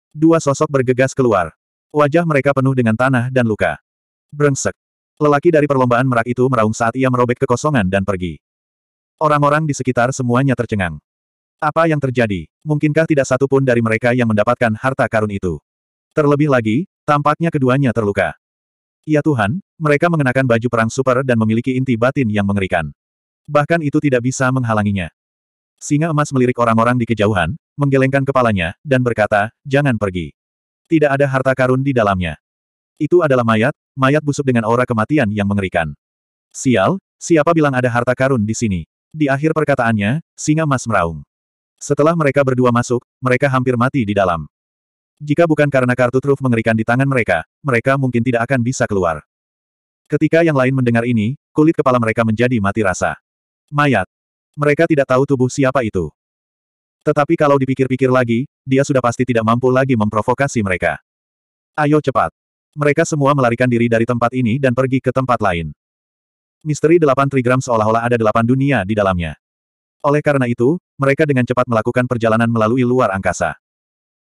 Dua sosok bergegas keluar. Wajah mereka penuh dengan tanah dan luka. Brengsek. Lelaki dari perlombaan merak itu meraung saat ia merobek kekosongan dan pergi. Orang-orang di sekitar semuanya tercengang. Apa yang terjadi? Mungkinkah tidak satu pun dari mereka yang mendapatkan harta karun itu? Terlebih lagi, tampaknya keduanya terluka. Ya Tuhan, mereka mengenakan baju perang super dan memiliki inti batin yang mengerikan. Bahkan itu tidak bisa menghalanginya. Singa emas melirik orang-orang di kejauhan, menggelengkan kepalanya, dan berkata, jangan pergi. Tidak ada harta karun di dalamnya. Itu adalah mayat, mayat busuk dengan aura kematian yang mengerikan. Sial, siapa bilang ada harta karun di sini? Di akhir perkataannya, singa emas meraung. Setelah mereka berdua masuk, mereka hampir mati di dalam. Jika bukan karena kartu truf mengerikan di tangan mereka, mereka mungkin tidak akan bisa keluar. Ketika yang lain mendengar ini, kulit kepala mereka menjadi mati rasa. Mayat, mereka tidak tahu tubuh siapa itu. Tetapi kalau dipikir-pikir lagi, dia sudah pasti tidak mampu lagi memprovokasi mereka. Ayo cepat. Mereka semua melarikan diri dari tempat ini dan pergi ke tempat lain. Misteri delapan trigram seolah-olah ada delapan dunia di dalamnya. Oleh karena itu, mereka dengan cepat melakukan perjalanan melalui luar angkasa.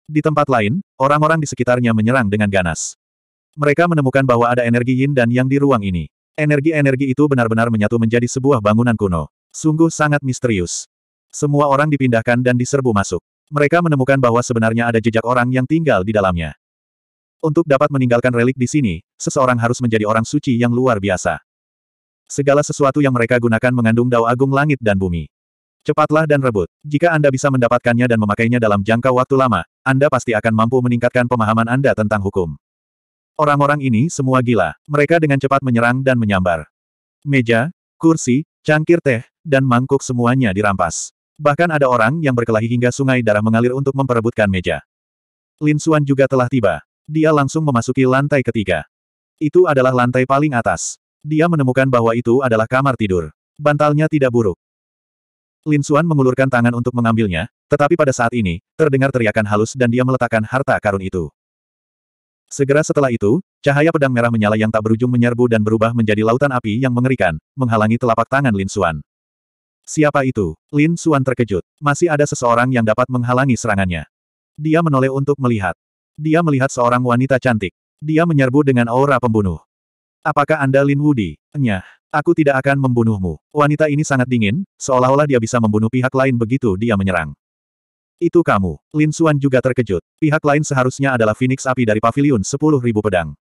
Di tempat lain, orang-orang di sekitarnya menyerang dengan ganas. Mereka menemukan bahwa ada energi yin dan yang di ruang ini. Energi-energi itu benar-benar menyatu menjadi sebuah bangunan kuno. Sungguh sangat misterius. Semua orang dipindahkan dan diserbu masuk. Mereka menemukan bahwa sebenarnya ada jejak orang yang tinggal di dalamnya. Untuk dapat meninggalkan relik di sini, seseorang harus menjadi orang suci yang luar biasa. Segala sesuatu yang mereka gunakan mengandung dao agung langit dan bumi. Cepatlah dan rebut. Jika Anda bisa mendapatkannya dan memakainya dalam jangka waktu lama, Anda pasti akan mampu meningkatkan pemahaman Anda tentang hukum. Orang-orang ini semua gila. Mereka dengan cepat menyerang dan menyambar. Meja, kursi, cangkir teh, dan mangkuk semuanya dirampas. Bahkan ada orang yang berkelahi hingga sungai darah mengalir untuk memperebutkan meja. Lin Xuan juga telah tiba. Dia langsung memasuki lantai ketiga. Itu adalah lantai paling atas. Dia menemukan bahwa itu adalah kamar tidur. Bantalnya tidak buruk. Lin Xuan mengulurkan tangan untuk mengambilnya, tetapi pada saat ini, terdengar teriakan halus dan dia meletakkan harta karun itu. Segera setelah itu, cahaya pedang merah menyala yang tak berujung menyerbu dan berubah menjadi lautan api yang mengerikan, menghalangi telapak tangan Lin Xuan. Siapa itu? Lin Suan terkejut. Masih ada seseorang yang dapat menghalangi serangannya. Dia menoleh untuk melihat. Dia melihat seorang wanita cantik. Dia menyerbu dengan aura pembunuh. Apakah Anda Lin Wudi? Nyah. Aku tidak akan membunuhmu. Wanita ini sangat dingin, seolah-olah dia bisa membunuh pihak lain begitu dia menyerang. Itu kamu. Lin Suan juga terkejut. Pihak lain seharusnya adalah Phoenix api dari pavilion 10.000 pedang.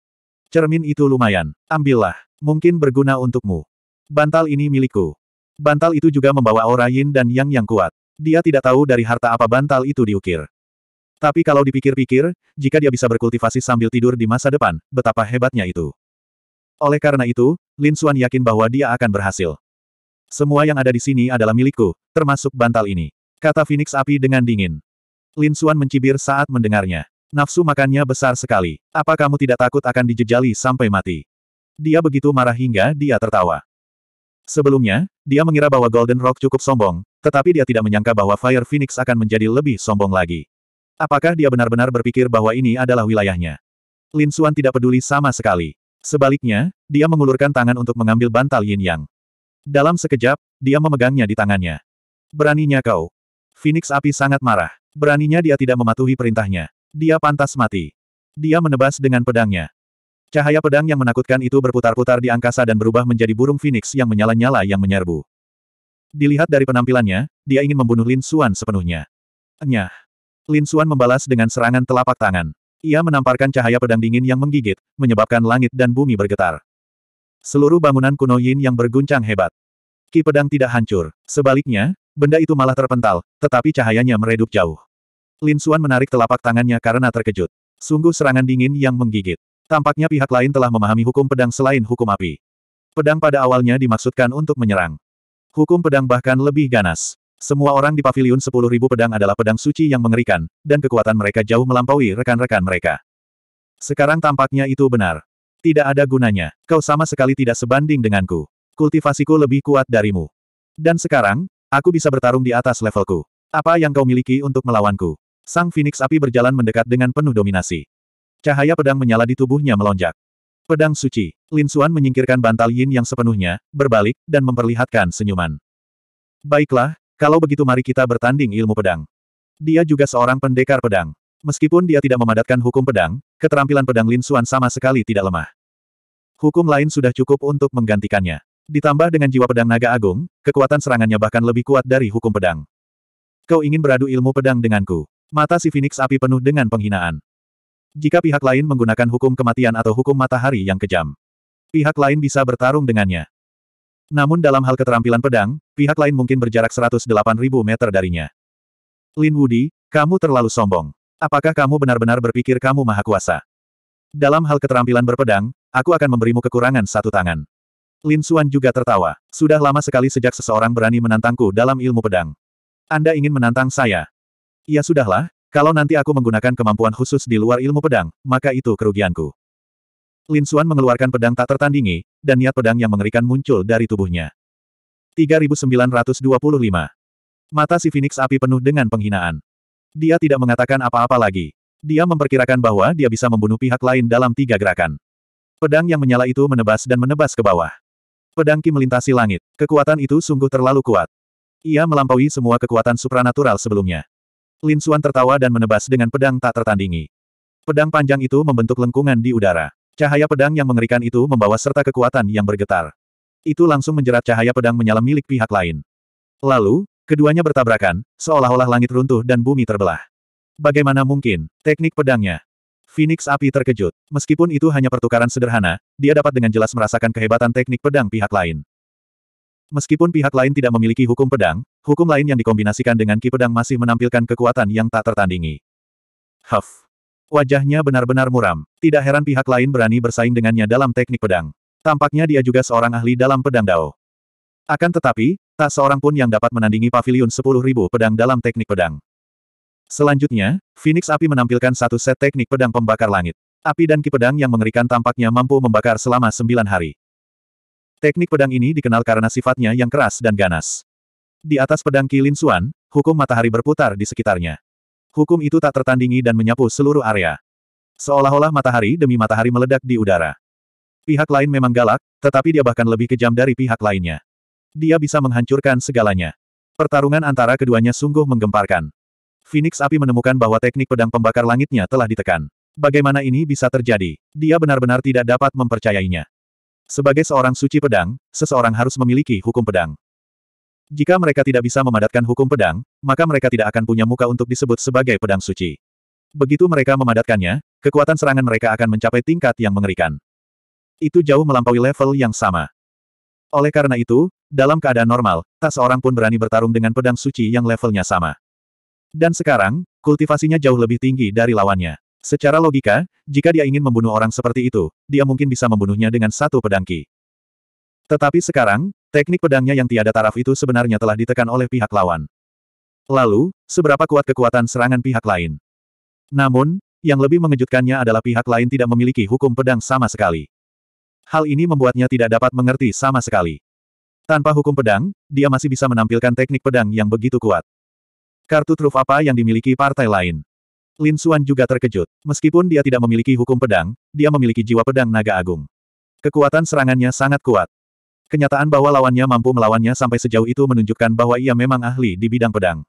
Cermin itu lumayan. Ambillah. Mungkin berguna untukmu. Bantal ini milikku. Bantal itu juga membawa aura yin dan yang yang kuat. Dia tidak tahu dari harta apa bantal itu diukir. Tapi kalau dipikir-pikir, jika dia bisa berkultivasi sambil tidur di masa depan, betapa hebatnya itu. Oleh karena itu, Lin Xuan yakin bahwa dia akan berhasil. Semua yang ada di sini adalah milikku, termasuk bantal ini. Kata Phoenix Api dengan dingin. Lin Xuan mencibir saat mendengarnya. Nafsu makannya besar sekali. Apa kamu tidak takut akan dijejali sampai mati? Dia begitu marah hingga dia tertawa. Sebelumnya, dia mengira bahwa Golden Rock cukup sombong, tetapi dia tidak menyangka bahwa Fire Phoenix akan menjadi lebih sombong lagi. Apakah dia benar-benar berpikir bahwa ini adalah wilayahnya? Lin Suan tidak peduli sama sekali. Sebaliknya, dia mengulurkan tangan untuk mengambil bantal yin yang. Dalam sekejap, dia memegangnya di tangannya. Beraninya kau. Phoenix api sangat marah. Beraninya dia tidak mematuhi perintahnya. Dia pantas mati. Dia menebas dengan pedangnya. Cahaya pedang yang menakutkan itu berputar-putar di angkasa dan berubah menjadi burung phoenix yang menyala-nyala yang menyerbu. Dilihat dari penampilannya, dia ingin membunuh Lin Xuan sepenuhnya. Enyah. Lin Xuan membalas dengan serangan telapak tangan. Ia menamparkan cahaya pedang dingin yang menggigit, menyebabkan langit dan bumi bergetar. Seluruh bangunan kuno Yin yang berguncang hebat. Ki pedang tidak hancur. Sebaliknya, benda itu malah terpental, tetapi cahayanya meredup jauh. Lin Xuan menarik telapak tangannya karena terkejut. Sungguh serangan dingin yang menggigit. Tampaknya pihak lain telah memahami hukum pedang selain hukum api. Pedang pada awalnya dimaksudkan untuk menyerang. Hukum pedang bahkan lebih ganas. Semua orang di pavilion 10.000 pedang adalah pedang suci yang mengerikan, dan kekuatan mereka jauh melampaui rekan-rekan mereka. Sekarang tampaknya itu benar. Tidak ada gunanya. Kau sama sekali tidak sebanding denganku. Kultivasiku lebih kuat darimu. Dan sekarang, aku bisa bertarung di atas levelku. Apa yang kau miliki untuk melawanku? Sang Phoenix Api berjalan mendekat dengan penuh dominasi. Cahaya pedang menyala di tubuhnya melonjak. Pedang suci. Lin Suan menyingkirkan bantal yin yang sepenuhnya, berbalik, dan memperlihatkan senyuman. Baiklah, kalau begitu mari kita bertanding ilmu pedang. Dia juga seorang pendekar pedang. Meskipun dia tidak memadatkan hukum pedang, keterampilan pedang Lin Suan sama sekali tidak lemah. Hukum lain sudah cukup untuk menggantikannya. Ditambah dengan jiwa pedang naga agung, kekuatan serangannya bahkan lebih kuat dari hukum pedang. Kau ingin beradu ilmu pedang denganku. Mata si Phoenix api penuh dengan penghinaan. Jika pihak lain menggunakan hukum kematian atau hukum matahari yang kejam, pihak lain bisa bertarung dengannya. Namun dalam hal keterampilan pedang, pihak lain mungkin berjarak 108.000 meter darinya. Lin Wudi, kamu terlalu sombong. Apakah kamu benar-benar berpikir kamu maha kuasa? Dalam hal keterampilan berpedang, aku akan memberimu kekurangan satu tangan. Lin Xuan juga tertawa. Sudah lama sekali sejak seseorang berani menantangku dalam ilmu pedang. Anda ingin menantang saya? Ya sudahlah, kalau nanti aku menggunakan kemampuan khusus di luar ilmu pedang, maka itu kerugianku. Lin Xuan mengeluarkan pedang tak tertandingi, dan niat pedang yang mengerikan muncul dari tubuhnya. 3925 Mata si Phoenix api penuh dengan penghinaan. Dia tidak mengatakan apa-apa lagi. Dia memperkirakan bahwa dia bisa membunuh pihak lain dalam tiga gerakan. Pedang yang menyala itu menebas dan menebas ke bawah. Pedang Ki melintasi langit. Kekuatan itu sungguh terlalu kuat. Ia melampaui semua kekuatan supranatural sebelumnya. Lin Suan tertawa dan menebas dengan pedang tak tertandingi. Pedang panjang itu membentuk lengkungan di udara. Cahaya pedang yang mengerikan itu membawa serta kekuatan yang bergetar. Itu langsung menjerat cahaya pedang menyala milik pihak lain. Lalu, keduanya bertabrakan, seolah-olah langit runtuh dan bumi terbelah. Bagaimana mungkin, teknik pedangnya? Phoenix api terkejut. Meskipun itu hanya pertukaran sederhana, dia dapat dengan jelas merasakan kehebatan teknik pedang pihak lain. Meskipun pihak lain tidak memiliki hukum pedang, hukum lain yang dikombinasikan dengan ki pedang masih menampilkan kekuatan yang tak tertandingi. Huff. Wajahnya benar-benar muram. Tidak heran pihak lain berani bersaing dengannya dalam teknik pedang. Tampaknya dia juga seorang ahli dalam pedang dao. Akan tetapi, tak seorang pun yang dapat menandingi pavilion 10.000 pedang dalam teknik pedang. Selanjutnya, Phoenix Api menampilkan satu set teknik pedang pembakar langit. Api dan ki pedang yang mengerikan tampaknya mampu membakar selama sembilan hari. Teknik pedang ini dikenal karena sifatnya yang keras dan ganas. Di atas pedang Lin Suan, hukum matahari berputar di sekitarnya. Hukum itu tak tertandingi dan menyapu seluruh area. Seolah-olah matahari demi matahari meledak di udara. Pihak lain memang galak, tetapi dia bahkan lebih kejam dari pihak lainnya. Dia bisa menghancurkan segalanya. Pertarungan antara keduanya sungguh menggemparkan. Phoenix Api menemukan bahwa teknik pedang pembakar langitnya telah ditekan. Bagaimana ini bisa terjadi? Dia benar-benar tidak dapat mempercayainya. Sebagai seorang suci pedang, seseorang harus memiliki hukum pedang. Jika mereka tidak bisa memadatkan hukum pedang, maka mereka tidak akan punya muka untuk disebut sebagai pedang suci. Begitu mereka memadatkannya, kekuatan serangan mereka akan mencapai tingkat yang mengerikan. Itu jauh melampaui level yang sama. Oleh karena itu, dalam keadaan normal, tak seorang pun berani bertarung dengan pedang suci yang levelnya sama. Dan sekarang, kultivasinya jauh lebih tinggi dari lawannya. Secara logika, jika dia ingin membunuh orang seperti itu, dia mungkin bisa membunuhnya dengan satu pedangki. Tetapi sekarang, teknik pedangnya yang tiada taraf itu sebenarnya telah ditekan oleh pihak lawan. Lalu, seberapa kuat kekuatan serangan pihak lain? Namun, yang lebih mengejutkannya adalah pihak lain tidak memiliki hukum pedang sama sekali. Hal ini membuatnya tidak dapat mengerti sama sekali. Tanpa hukum pedang, dia masih bisa menampilkan teknik pedang yang begitu kuat. Kartu truf apa yang dimiliki partai lain? Lin Suan juga terkejut. Meskipun dia tidak memiliki hukum pedang, dia memiliki jiwa pedang naga agung. Kekuatan serangannya sangat kuat. Kenyataan bahwa lawannya mampu melawannya sampai sejauh itu menunjukkan bahwa ia memang ahli di bidang pedang.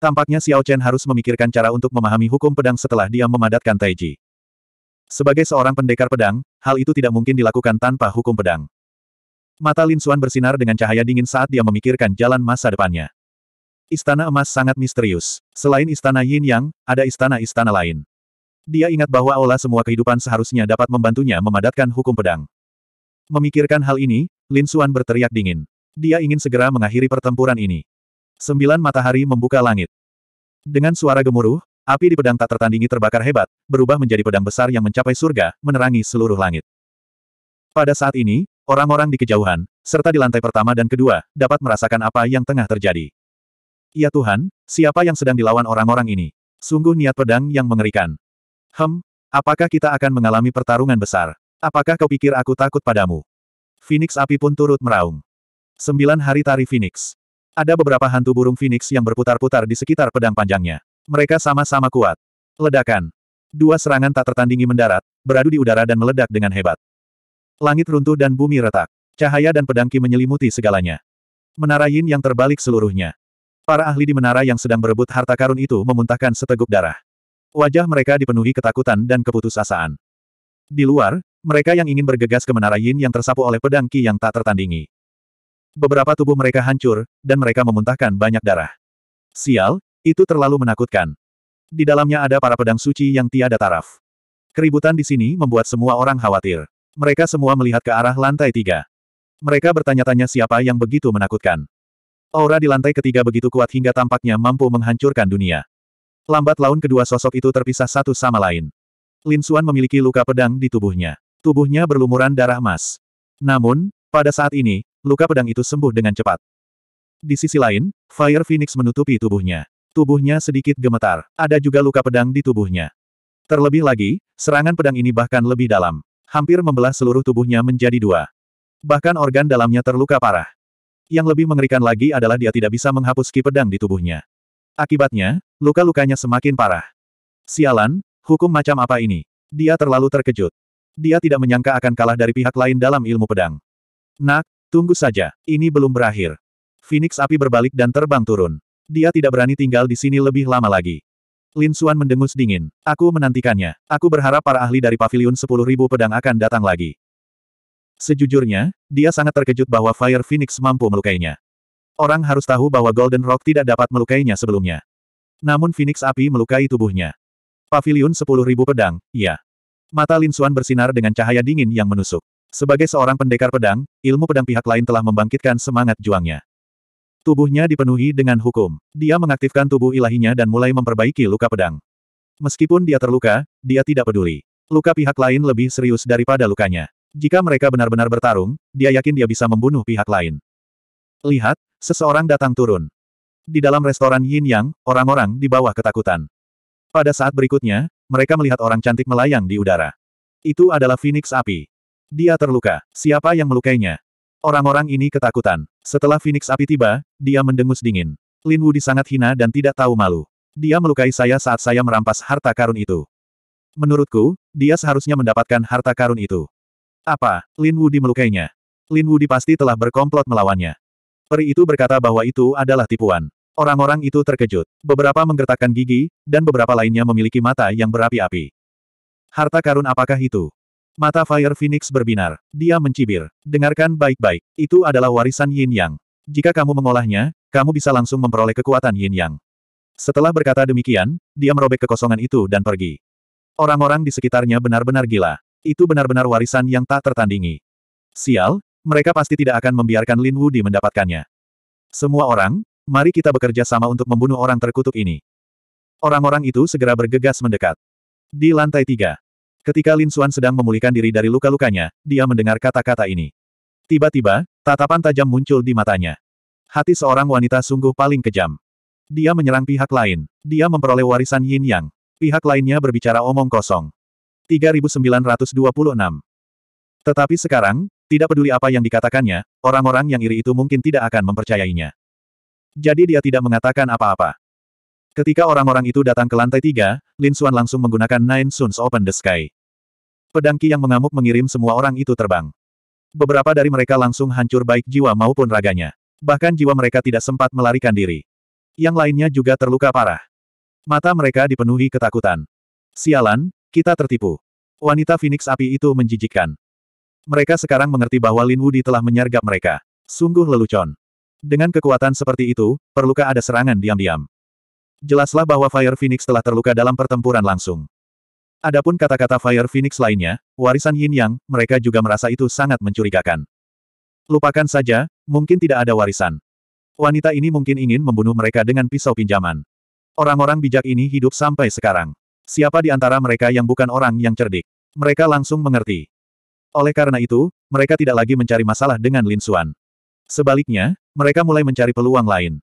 Tampaknya Xiao Chen harus memikirkan cara untuk memahami hukum pedang setelah dia memadatkan Taiji. Sebagai seorang pendekar pedang, hal itu tidak mungkin dilakukan tanpa hukum pedang. Mata Lin Suan bersinar dengan cahaya dingin saat dia memikirkan jalan masa depannya. Istana emas sangat misterius. Selain istana Yin Yang, ada istana-istana lain. Dia ingat bahwa olah semua kehidupan seharusnya dapat membantunya memadatkan hukum pedang. Memikirkan hal ini, Lin Xuan berteriak dingin. Dia ingin segera mengakhiri pertempuran ini. Sembilan matahari membuka langit. Dengan suara gemuruh, api di pedang tak tertandingi terbakar hebat, berubah menjadi pedang besar yang mencapai surga, menerangi seluruh langit. Pada saat ini, orang-orang di kejauhan, serta di lantai pertama dan kedua, dapat merasakan apa yang tengah terjadi. Ya Tuhan, siapa yang sedang dilawan orang-orang ini? Sungguh niat pedang yang mengerikan. Hem, apakah kita akan mengalami pertarungan besar? Apakah kau pikir aku takut padamu? Phoenix api pun turut meraung. Sembilan hari tari Phoenix. Ada beberapa hantu burung Phoenix yang berputar-putar di sekitar pedang panjangnya. Mereka sama-sama kuat. Ledakan. Dua serangan tak tertandingi mendarat, beradu di udara dan meledak dengan hebat. Langit runtuh dan bumi retak. Cahaya dan pedangki menyelimuti segalanya. Menara Yin yang terbalik seluruhnya. Para ahli di menara yang sedang berebut harta karun itu memuntahkan seteguk darah. Wajah mereka dipenuhi ketakutan dan keputusasaan. Di luar, mereka yang ingin bergegas ke menara Yin yang tersapu oleh pedang Ki yang tak tertandingi. Beberapa tubuh mereka hancur, dan mereka memuntahkan banyak darah. Sial, itu terlalu menakutkan. Di dalamnya ada para pedang suci yang tiada taraf. Keributan di sini membuat semua orang khawatir. Mereka semua melihat ke arah lantai tiga. Mereka bertanya-tanya siapa yang begitu menakutkan. Aura di lantai ketiga begitu kuat hingga tampaknya mampu menghancurkan dunia. Lambat laun kedua sosok itu terpisah satu sama lain. Lin Xuan memiliki luka pedang di tubuhnya. Tubuhnya berlumuran darah emas. Namun, pada saat ini, luka pedang itu sembuh dengan cepat. Di sisi lain, Fire Phoenix menutupi tubuhnya. Tubuhnya sedikit gemetar. Ada juga luka pedang di tubuhnya. Terlebih lagi, serangan pedang ini bahkan lebih dalam. Hampir membelah seluruh tubuhnya menjadi dua. Bahkan organ dalamnya terluka parah. Yang lebih mengerikan lagi adalah dia tidak bisa menghapus ki pedang di tubuhnya. Akibatnya, luka-lukanya semakin parah. Sialan, hukum macam apa ini? Dia terlalu terkejut. Dia tidak menyangka akan kalah dari pihak lain dalam ilmu pedang. Nak, tunggu saja, ini belum berakhir. Phoenix api berbalik dan terbang turun. Dia tidak berani tinggal di sini lebih lama lagi. Lin Suan mendengus dingin. Aku menantikannya. Aku berharap para ahli dari Paviliun 10.000 pedang akan datang lagi. Sejujurnya, dia sangat terkejut bahwa Fire Phoenix mampu melukainya. Orang harus tahu bahwa Golden Rock tidak dapat melukainya sebelumnya. Namun Phoenix api melukai tubuhnya. Pavilion 10.000 pedang, ya. Mata Lin Xuan bersinar dengan cahaya dingin yang menusuk. Sebagai seorang pendekar pedang, ilmu pedang pihak lain telah membangkitkan semangat juangnya. Tubuhnya dipenuhi dengan hukum. Dia mengaktifkan tubuh ilahinya dan mulai memperbaiki luka pedang. Meskipun dia terluka, dia tidak peduli. Luka pihak lain lebih serius daripada lukanya. Jika mereka benar-benar bertarung, dia yakin dia bisa membunuh pihak lain. Lihat, seseorang datang turun. Di dalam restoran Yin Yang, orang-orang di bawah ketakutan. Pada saat berikutnya, mereka melihat orang cantik melayang di udara. Itu adalah Phoenix Api. Dia terluka. Siapa yang melukainya? Orang-orang ini ketakutan. Setelah Phoenix Api tiba, dia mendengus dingin. Lin Wudi sangat hina dan tidak tahu malu. Dia melukai saya saat saya merampas harta karun itu. Menurutku, dia seharusnya mendapatkan harta karun itu. Apa? Lin Wu melukainya. Lin Wu pasti telah berkomplot melawannya. Peri itu berkata bahwa itu adalah tipuan. Orang-orang itu terkejut. Beberapa menggertakkan gigi, dan beberapa lainnya memiliki mata yang berapi-api. Harta karun apakah itu? Mata Fire Phoenix berbinar. Dia mencibir. Dengarkan baik-baik. Itu adalah warisan Yin Yang. Jika kamu mengolahnya, kamu bisa langsung memperoleh kekuatan Yin Yang. Setelah berkata demikian, dia merobek kekosongan itu dan pergi. Orang-orang di sekitarnya benar-benar gila. Itu benar-benar warisan yang tak tertandingi. Sial, mereka pasti tidak akan membiarkan Lin Wudi mendapatkannya. Semua orang, mari kita bekerja sama untuk membunuh orang terkutuk ini. Orang-orang itu segera bergegas mendekat. Di lantai tiga. Ketika Lin Xuan sedang memulihkan diri dari luka-lukanya, dia mendengar kata-kata ini. Tiba-tiba, tatapan tajam muncul di matanya. Hati seorang wanita sungguh paling kejam. Dia menyerang pihak lain. Dia memperoleh warisan Yin Yang. Pihak lainnya berbicara omong kosong. 3926. Tetapi sekarang, tidak peduli apa yang dikatakannya, orang-orang yang iri itu mungkin tidak akan mempercayainya. Jadi dia tidak mengatakan apa-apa. Ketika orang-orang itu datang ke lantai tiga, Lin Suan langsung menggunakan Nine Suns Open the Sky. Pedang Ki yang mengamuk mengirim semua orang itu terbang. Beberapa dari mereka langsung hancur baik jiwa maupun raganya. Bahkan jiwa mereka tidak sempat melarikan diri. Yang lainnya juga terluka parah. Mata mereka dipenuhi ketakutan. Sialan, kita tertipu. Wanita Phoenix api itu menjijikkan. Mereka sekarang mengerti bahwa Lin Wudi telah menyergap mereka. Sungguh lelucon. Dengan kekuatan seperti itu, perlukah ada serangan diam-diam. Jelaslah bahwa Fire Phoenix telah terluka dalam pertempuran langsung. Adapun kata-kata Fire Phoenix lainnya, warisan Yin Yang, mereka juga merasa itu sangat mencurigakan. Lupakan saja, mungkin tidak ada warisan. Wanita ini mungkin ingin membunuh mereka dengan pisau pinjaman. Orang-orang bijak ini hidup sampai sekarang. Siapa di antara mereka yang bukan orang yang cerdik? Mereka langsung mengerti. Oleh karena itu, mereka tidak lagi mencari masalah dengan Lin Xuan. Sebaliknya, mereka mulai mencari peluang lain.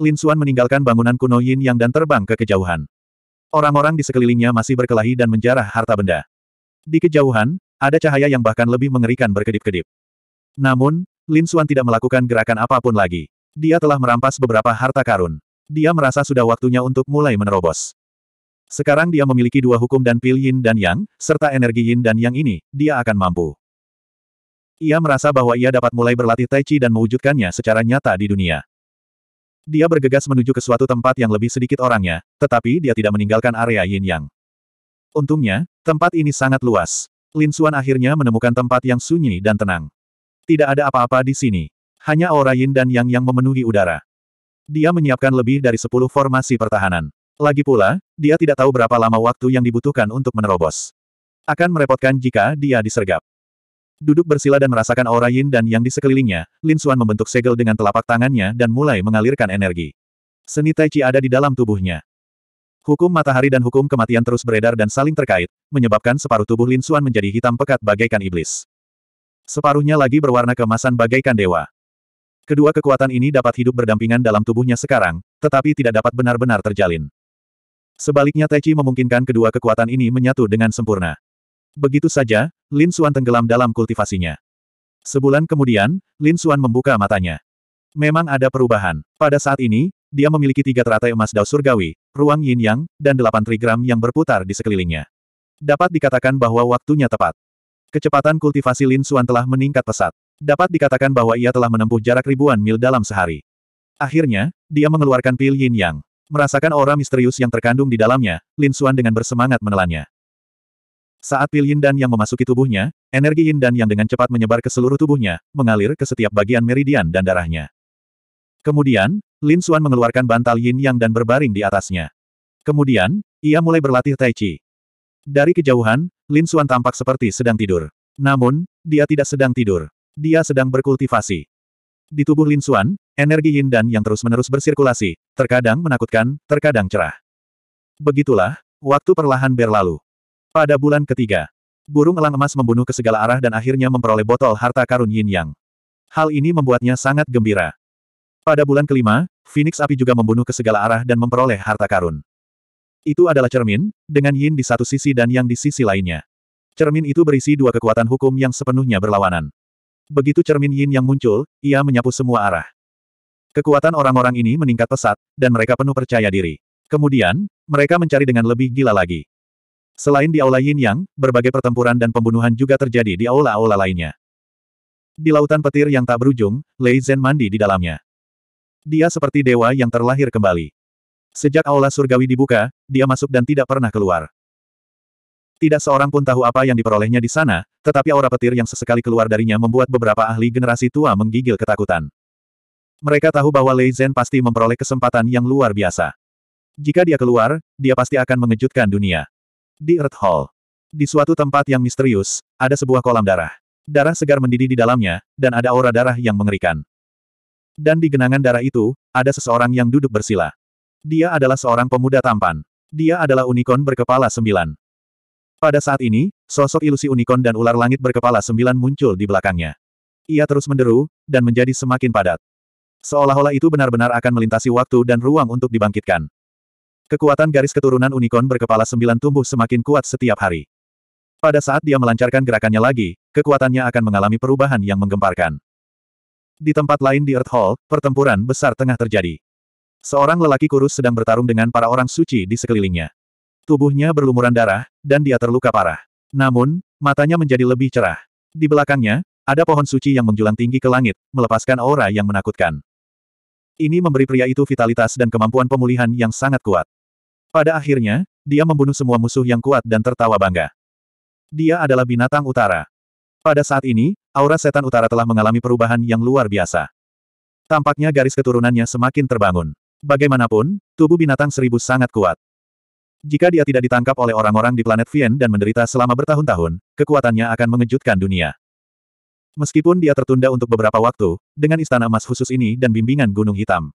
Lin Xuan meninggalkan bangunan kuno Yin Yang dan terbang ke kejauhan. Orang-orang di sekelilingnya masih berkelahi dan menjarah harta benda. Di kejauhan, ada cahaya yang bahkan lebih mengerikan berkedip-kedip. Namun, Lin Xuan tidak melakukan gerakan apapun lagi. Dia telah merampas beberapa harta karun. Dia merasa sudah waktunya untuk mulai menerobos. Sekarang dia memiliki dua hukum dan pil yin dan yang, serta energi yin dan yang ini, dia akan mampu. Ia merasa bahwa ia dapat mulai berlatih tai chi dan mewujudkannya secara nyata di dunia. Dia bergegas menuju ke suatu tempat yang lebih sedikit orangnya, tetapi dia tidak meninggalkan area yin yang. Untungnya, tempat ini sangat luas. Lin Suan akhirnya menemukan tempat yang sunyi dan tenang. Tidak ada apa-apa di sini. Hanya aura yin dan yang yang memenuhi udara. Dia menyiapkan lebih dari 10 formasi pertahanan. Lagi pula, dia tidak tahu berapa lama waktu yang dibutuhkan untuk menerobos. Akan merepotkan jika dia disergap. Duduk bersila dan merasakan aura yin dan yang di sekelilingnya, Lin Suan membentuk segel dengan telapak tangannya dan mulai mengalirkan energi. Seni Tai Chi ada di dalam tubuhnya. Hukum matahari dan hukum kematian terus beredar dan saling terkait, menyebabkan separuh tubuh Lin Suan menjadi hitam pekat bagaikan iblis. Separuhnya lagi berwarna kemasan bagaikan dewa. Kedua kekuatan ini dapat hidup berdampingan dalam tubuhnya sekarang, tetapi tidak dapat benar-benar terjalin. Sebaliknya Techi memungkinkan kedua kekuatan ini menyatu dengan sempurna. Begitu saja, Lin Xuan tenggelam dalam kultivasinya. Sebulan kemudian, Lin Xuan membuka matanya. Memang ada perubahan. Pada saat ini, dia memiliki tiga teratai emas dao surgawi, ruang yin yang, dan delapan trigram yang berputar di sekelilingnya. Dapat dikatakan bahwa waktunya tepat. Kecepatan kultivasi Lin Xuan telah meningkat pesat. Dapat dikatakan bahwa ia telah menempuh jarak ribuan mil dalam sehari. Akhirnya, dia mengeluarkan pil yin yang. Merasakan aura misterius yang terkandung di dalamnya, Lin Xuan dengan bersemangat menelannya. Saat pil yin dan yang memasuki tubuhnya, energi yin dan yang dengan cepat menyebar ke seluruh tubuhnya, mengalir ke setiap bagian meridian dan darahnya. Kemudian, Lin Xuan mengeluarkan bantal yin yang dan berbaring di atasnya. Kemudian, ia mulai berlatih tai chi. Dari kejauhan, Lin Xuan tampak seperti sedang tidur. Namun, dia tidak sedang tidur. Dia sedang berkultivasi. Di tubuh Lin Xuan, energi yin dan yang terus-menerus bersirkulasi, terkadang menakutkan, terkadang cerah. Begitulah, waktu perlahan berlalu. Pada bulan ketiga, burung elang emas membunuh ke segala arah dan akhirnya memperoleh botol harta karun yin yang. Hal ini membuatnya sangat gembira. Pada bulan kelima, Phoenix api juga membunuh ke segala arah dan memperoleh harta karun. Itu adalah cermin, dengan yin di satu sisi dan yang di sisi lainnya. Cermin itu berisi dua kekuatan hukum yang sepenuhnya berlawanan. Begitu cermin yin yang muncul, ia menyapu semua arah. Kekuatan orang-orang ini meningkat pesat, dan mereka penuh percaya diri. Kemudian, mereka mencari dengan lebih gila lagi. Selain di Aula Yin Yang, berbagai pertempuran dan pembunuhan juga terjadi di aula-aula lainnya. Di lautan petir yang tak berujung, Lei Zhen mandi di dalamnya. Dia seperti dewa yang terlahir kembali. Sejak aula surgawi dibuka, dia masuk dan tidak pernah keluar. Tidak seorang pun tahu apa yang diperolehnya di sana, tetapi aura petir yang sesekali keluar darinya membuat beberapa ahli generasi tua menggigil ketakutan. Mereka tahu bahwa Lei Zhen pasti memperoleh kesempatan yang luar biasa. Jika dia keluar, dia pasti akan mengejutkan dunia. Di Earth Hall. Di suatu tempat yang misterius, ada sebuah kolam darah. Darah segar mendidih di dalamnya, dan ada aura darah yang mengerikan. Dan di genangan darah itu, ada seseorang yang duduk bersila. Dia adalah seorang pemuda tampan. Dia adalah unicorn berkepala sembilan. Pada saat ini, sosok ilusi unicorn dan ular langit berkepala sembilan muncul di belakangnya. Ia terus menderu, dan menjadi semakin padat. Seolah-olah itu benar-benar akan melintasi waktu dan ruang untuk dibangkitkan. Kekuatan garis keturunan unicorn berkepala sembilan tumbuh semakin kuat setiap hari. Pada saat dia melancarkan gerakannya lagi, kekuatannya akan mengalami perubahan yang menggemparkan. Di tempat lain di Earth Hall, pertempuran besar tengah terjadi. Seorang lelaki kurus sedang bertarung dengan para orang suci di sekelilingnya. Tubuhnya berlumuran darah, dan dia terluka parah. Namun, matanya menjadi lebih cerah. Di belakangnya, ada pohon suci yang menjulang tinggi ke langit, melepaskan aura yang menakutkan. Ini memberi pria itu vitalitas dan kemampuan pemulihan yang sangat kuat. Pada akhirnya, dia membunuh semua musuh yang kuat dan tertawa bangga. Dia adalah binatang utara. Pada saat ini, aura setan utara telah mengalami perubahan yang luar biasa. Tampaknya garis keturunannya semakin terbangun. Bagaimanapun, tubuh binatang seribu sangat kuat. Jika dia tidak ditangkap oleh orang-orang di planet Vien dan menderita selama bertahun-tahun, kekuatannya akan mengejutkan dunia. Meskipun dia tertunda untuk beberapa waktu, dengan istana emas khusus ini dan bimbingan gunung hitam.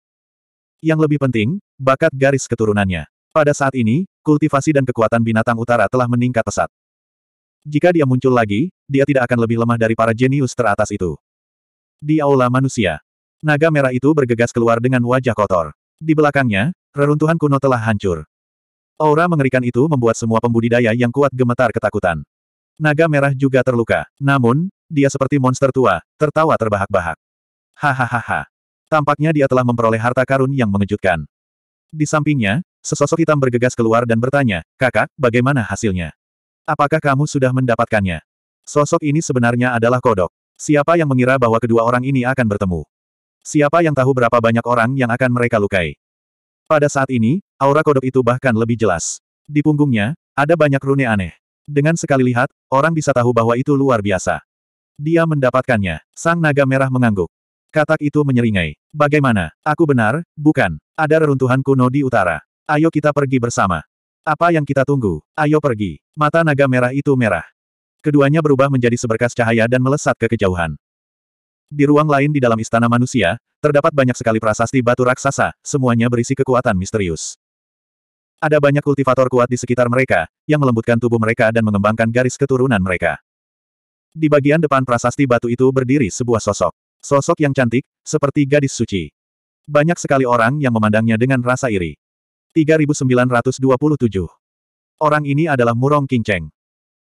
Yang lebih penting, bakat garis keturunannya. Pada saat ini, kultivasi dan kekuatan binatang utara telah meningkat pesat. Jika dia muncul lagi, dia tidak akan lebih lemah dari para jenius teratas itu. Di aula manusia, naga merah itu bergegas keluar dengan wajah kotor. Di belakangnya, reruntuhan kuno telah hancur. Aura mengerikan itu membuat semua pembudidaya yang kuat gemetar ketakutan. Naga merah juga terluka. Namun, dia seperti monster tua, tertawa terbahak-bahak. Hahaha. Tampaknya dia telah memperoleh harta karun yang mengejutkan. Di sampingnya, sesosok hitam bergegas keluar dan bertanya, kakak, bagaimana hasilnya? Apakah kamu sudah mendapatkannya? Sosok ini sebenarnya adalah kodok. Siapa yang mengira bahwa kedua orang ini akan bertemu? Siapa yang tahu berapa banyak orang yang akan mereka lukai? Pada saat ini, aura kodok itu bahkan lebih jelas. Di punggungnya, ada banyak rune aneh. Dengan sekali lihat, orang bisa tahu bahwa itu luar biasa. Dia mendapatkannya. Sang naga merah mengangguk. Katak itu menyeringai. Bagaimana? Aku benar? Bukan. Ada reruntuhan kuno di utara. Ayo kita pergi bersama. Apa yang kita tunggu? Ayo pergi. Mata naga merah itu merah. Keduanya berubah menjadi seberkas cahaya dan melesat ke kejauhan. Di ruang lain di dalam istana manusia, terdapat banyak sekali prasasti batu raksasa, semuanya berisi kekuatan misterius. Ada banyak kultivator kuat di sekitar mereka, yang melembutkan tubuh mereka dan mengembangkan garis keturunan mereka. Di bagian depan prasasti batu itu berdiri sebuah sosok. Sosok yang cantik, seperti gadis suci. Banyak sekali orang yang memandangnya dengan rasa iri. 3927. Orang ini adalah Murong Kingceng.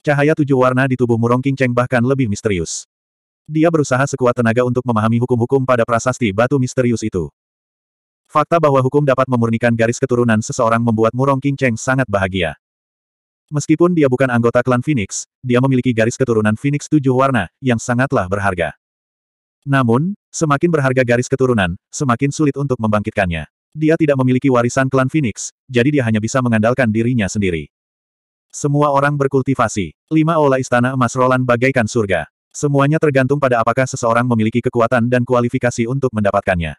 Cahaya tujuh warna di tubuh Murong Kingceng bahkan lebih misterius. Dia berusaha sekuat tenaga untuk memahami hukum-hukum pada prasasti batu misterius itu. Fakta bahwa hukum dapat memurnikan garis keturunan seseorang membuat Murong Kingceng sangat bahagia. Meskipun dia bukan anggota klan Phoenix, dia memiliki garis keturunan Phoenix tujuh warna, yang sangatlah berharga. Namun, semakin berharga garis keturunan, semakin sulit untuk membangkitkannya. Dia tidak memiliki warisan klan Phoenix, jadi dia hanya bisa mengandalkan dirinya sendiri. Semua orang berkultivasi. Lima olah istana emas Roland bagaikan surga. Semuanya tergantung pada apakah seseorang memiliki kekuatan dan kualifikasi untuk mendapatkannya.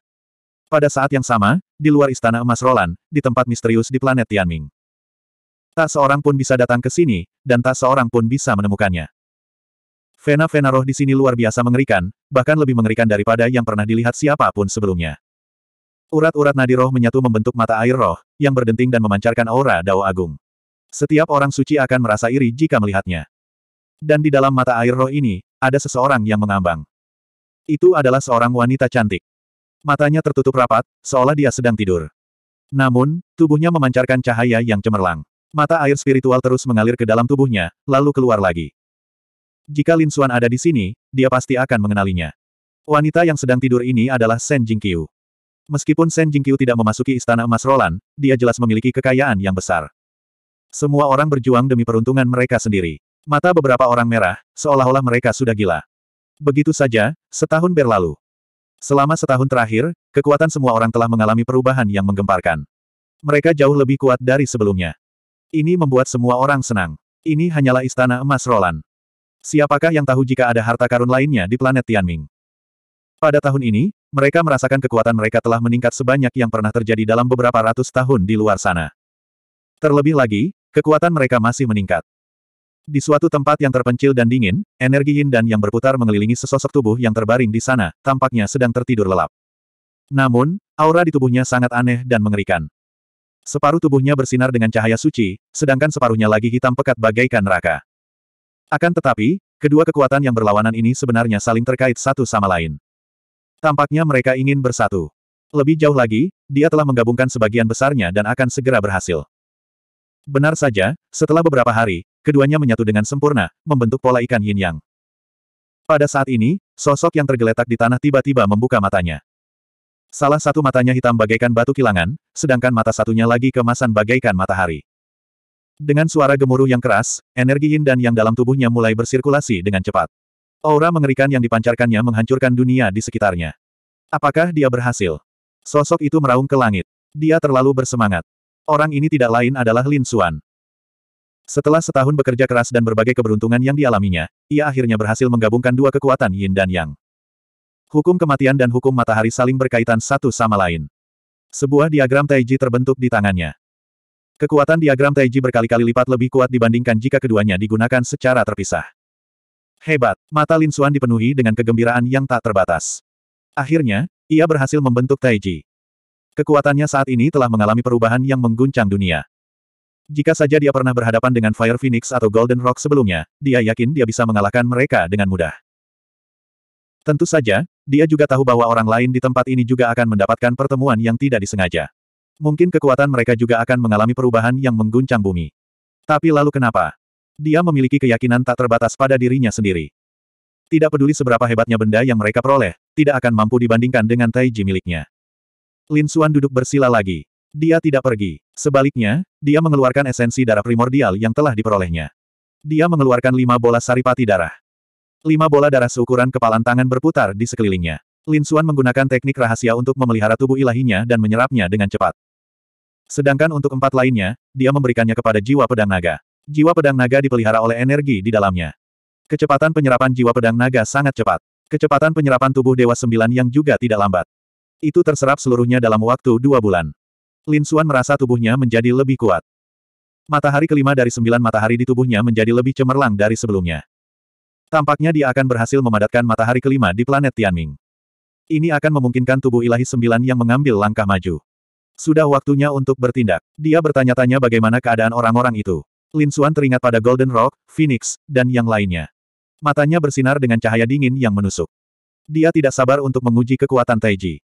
Pada saat yang sama, di luar istana emas Roland, di tempat misterius di planet Tianming. Tak seorang pun bisa datang ke sini, dan tak seorang pun bisa menemukannya. Vena-vena roh di sini luar biasa mengerikan, bahkan lebih mengerikan daripada yang pernah dilihat siapapun sebelumnya. Urat-urat nadi roh menyatu membentuk mata air roh, yang berdenting dan memancarkan aura dao agung. Setiap orang suci akan merasa iri jika melihatnya. Dan di dalam mata air roh ini, ada seseorang yang mengambang. Itu adalah seorang wanita cantik. Matanya tertutup rapat, seolah dia sedang tidur. Namun, tubuhnya memancarkan cahaya yang cemerlang. Mata air spiritual terus mengalir ke dalam tubuhnya, lalu keluar lagi. Jika Lin Xuan ada di sini, dia pasti akan mengenalinya. Wanita yang sedang tidur ini adalah Shen Jingqiu. Meskipun Shen Jingqiu tidak memasuki istana emas Roland, dia jelas memiliki kekayaan yang besar. Semua orang berjuang demi peruntungan mereka sendiri. Mata beberapa orang merah, seolah-olah mereka sudah gila. Begitu saja, setahun berlalu. Selama setahun terakhir, kekuatan semua orang telah mengalami perubahan yang menggemparkan. Mereka jauh lebih kuat dari sebelumnya. Ini membuat semua orang senang. Ini hanyalah istana emas Roland. Siapakah yang tahu jika ada harta karun lainnya di planet Tianming? Pada tahun ini, mereka merasakan kekuatan mereka telah meningkat sebanyak yang pernah terjadi dalam beberapa ratus tahun di luar sana. Terlebih lagi, kekuatan mereka masih meningkat. Di suatu tempat yang terpencil dan dingin, energi yin dan yang berputar mengelilingi sesosok tubuh yang terbaring di sana, tampaknya sedang tertidur lelap. Namun, aura di tubuhnya sangat aneh dan mengerikan. Separuh tubuhnya bersinar dengan cahaya suci, sedangkan separuhnya lagi hitam pekat bagaikan neraka. Akan tetapi, kedua kekuatan yang berlawanan ini sebenarnya saling terkait satu sama lain. Tampaknya mereka ingin bersatu. Lebih jauh lagi, dia telah menggabungkan sebagian besarnya dan akan segera berhasil. Benar saja, setelah beberapa hari, keduanya menyatu dengan sempurna, membentuk pola ikan yin yang. Pada saat ini, sosok yang tergeletak di tanah tiba-tiba membuka matanya. Salah satu matanya hitam bagaikan batu kilangan, sedangkan mata satunya lagi kemasan bagaikan matahari. Dengan suara gemuruh yang keras, energi yin dan yang dalam tubuhnya mulai bersirkulasi dengan cepat. Aura mengerikan yang dipancarkannya menghancurkan dunia di sekitarnya. Apakah dia berhasil? Sosok itu meraung ke langit. Dia terlalu bersemangat. Orang ini tidak lain adalah Lin Xuan. Setelah setahun bekerja keras dan berbagai keberuntungan yang dialaminya, ia akhirnya berhasil menggabungkan dua kekuatan Yin dan Yang. Hukum kematian dan hukum matahari saling berkaitan satu sama lain. Sebuah diagram Taiji terbentuk di tangannya. Kekuatan diagram Taiji berkali-kali lipat lebih kuat dibandingkan jika keduanya digunakan secara terpisah. Hebat, mata Lin Xuan dipenuhi dengan kegembiraan yang tak terbatas. Akhirnya, ia berhasil membentuk Taiji. Kekuatannya saat ini telah mengalami perubahan yang mengguncang dunia. Jika saja dia pernah berhadapan dengan Fire Phoenix atau Golden Rock sebelumnya, dia yakin dia bisa mengalahkan mereka dengan mudah. Tentu saja, dia juga tahu bahwa orang lain di tempat ini juga akan mendapatkan pertemuan yang tidak disengaja. Mungkin kekuatan mereka juga akan mengalami perubahan yang mengguncang bumi. Tapi lalu kenapa? Dia memiliki keyakinan tak terbatas pada dirinya sendiri. Tidak peduli seberapa hebatnya benda yang mereka peroleh, tidak akan mampu dibandingkan dengan Taiji miliknya. Lin Xuan duduk bersila lagi. Dia tidak pergi. Sebaliknya, dia mengeluarkan esensi darah primordial yang telah diperolehnya. Dia mengeluarkan lima bola saripati darah. Lima bola darah seukuran kepalan tangan berputar di sekelilingnya. Lin Xuan menggunakan teknik rahasia untuk memelihara tubuh ilahinya dan menyerapnya dengan cepat. Sedangkan untuk empat lainnya, dia memberikannya kepada jiwa pedang naga. Jiwa pedang naga dipelihara oleh energi di dalamnya. Kecepatan penyerapan jiwa pedang naga sangat cepat. Kecepatan penyerapan tubuh Dewa Sembilan yang juga tidak lambat. Itu terserap seluruhnya dalam waktu dua bulan. Lin Xuan merasa tubuhnya menjadi lebih kuat. Matahari kelima dari sembilan matahari di tubuhnya menjadi lebih cemerlang dari sebelumnya. Tampaknya dia akan berhasil memadatkan matahari kelima di planet Tianming. Ini akan memungkinkan tubuh ilahi sembilan yang mengambil langkah maju. Sudah waktunya untuk bertindak. Dia bertanya-tanya bagaimana keadaan orang-orang itu. Lin Xuan teringat pada Golden Rock, Phoenix, dan yang lainnya. Matanya bersinar dengan cahaya dingin yang menusuk. Dia tidak sabar untuk menguji kekuatan Taiji.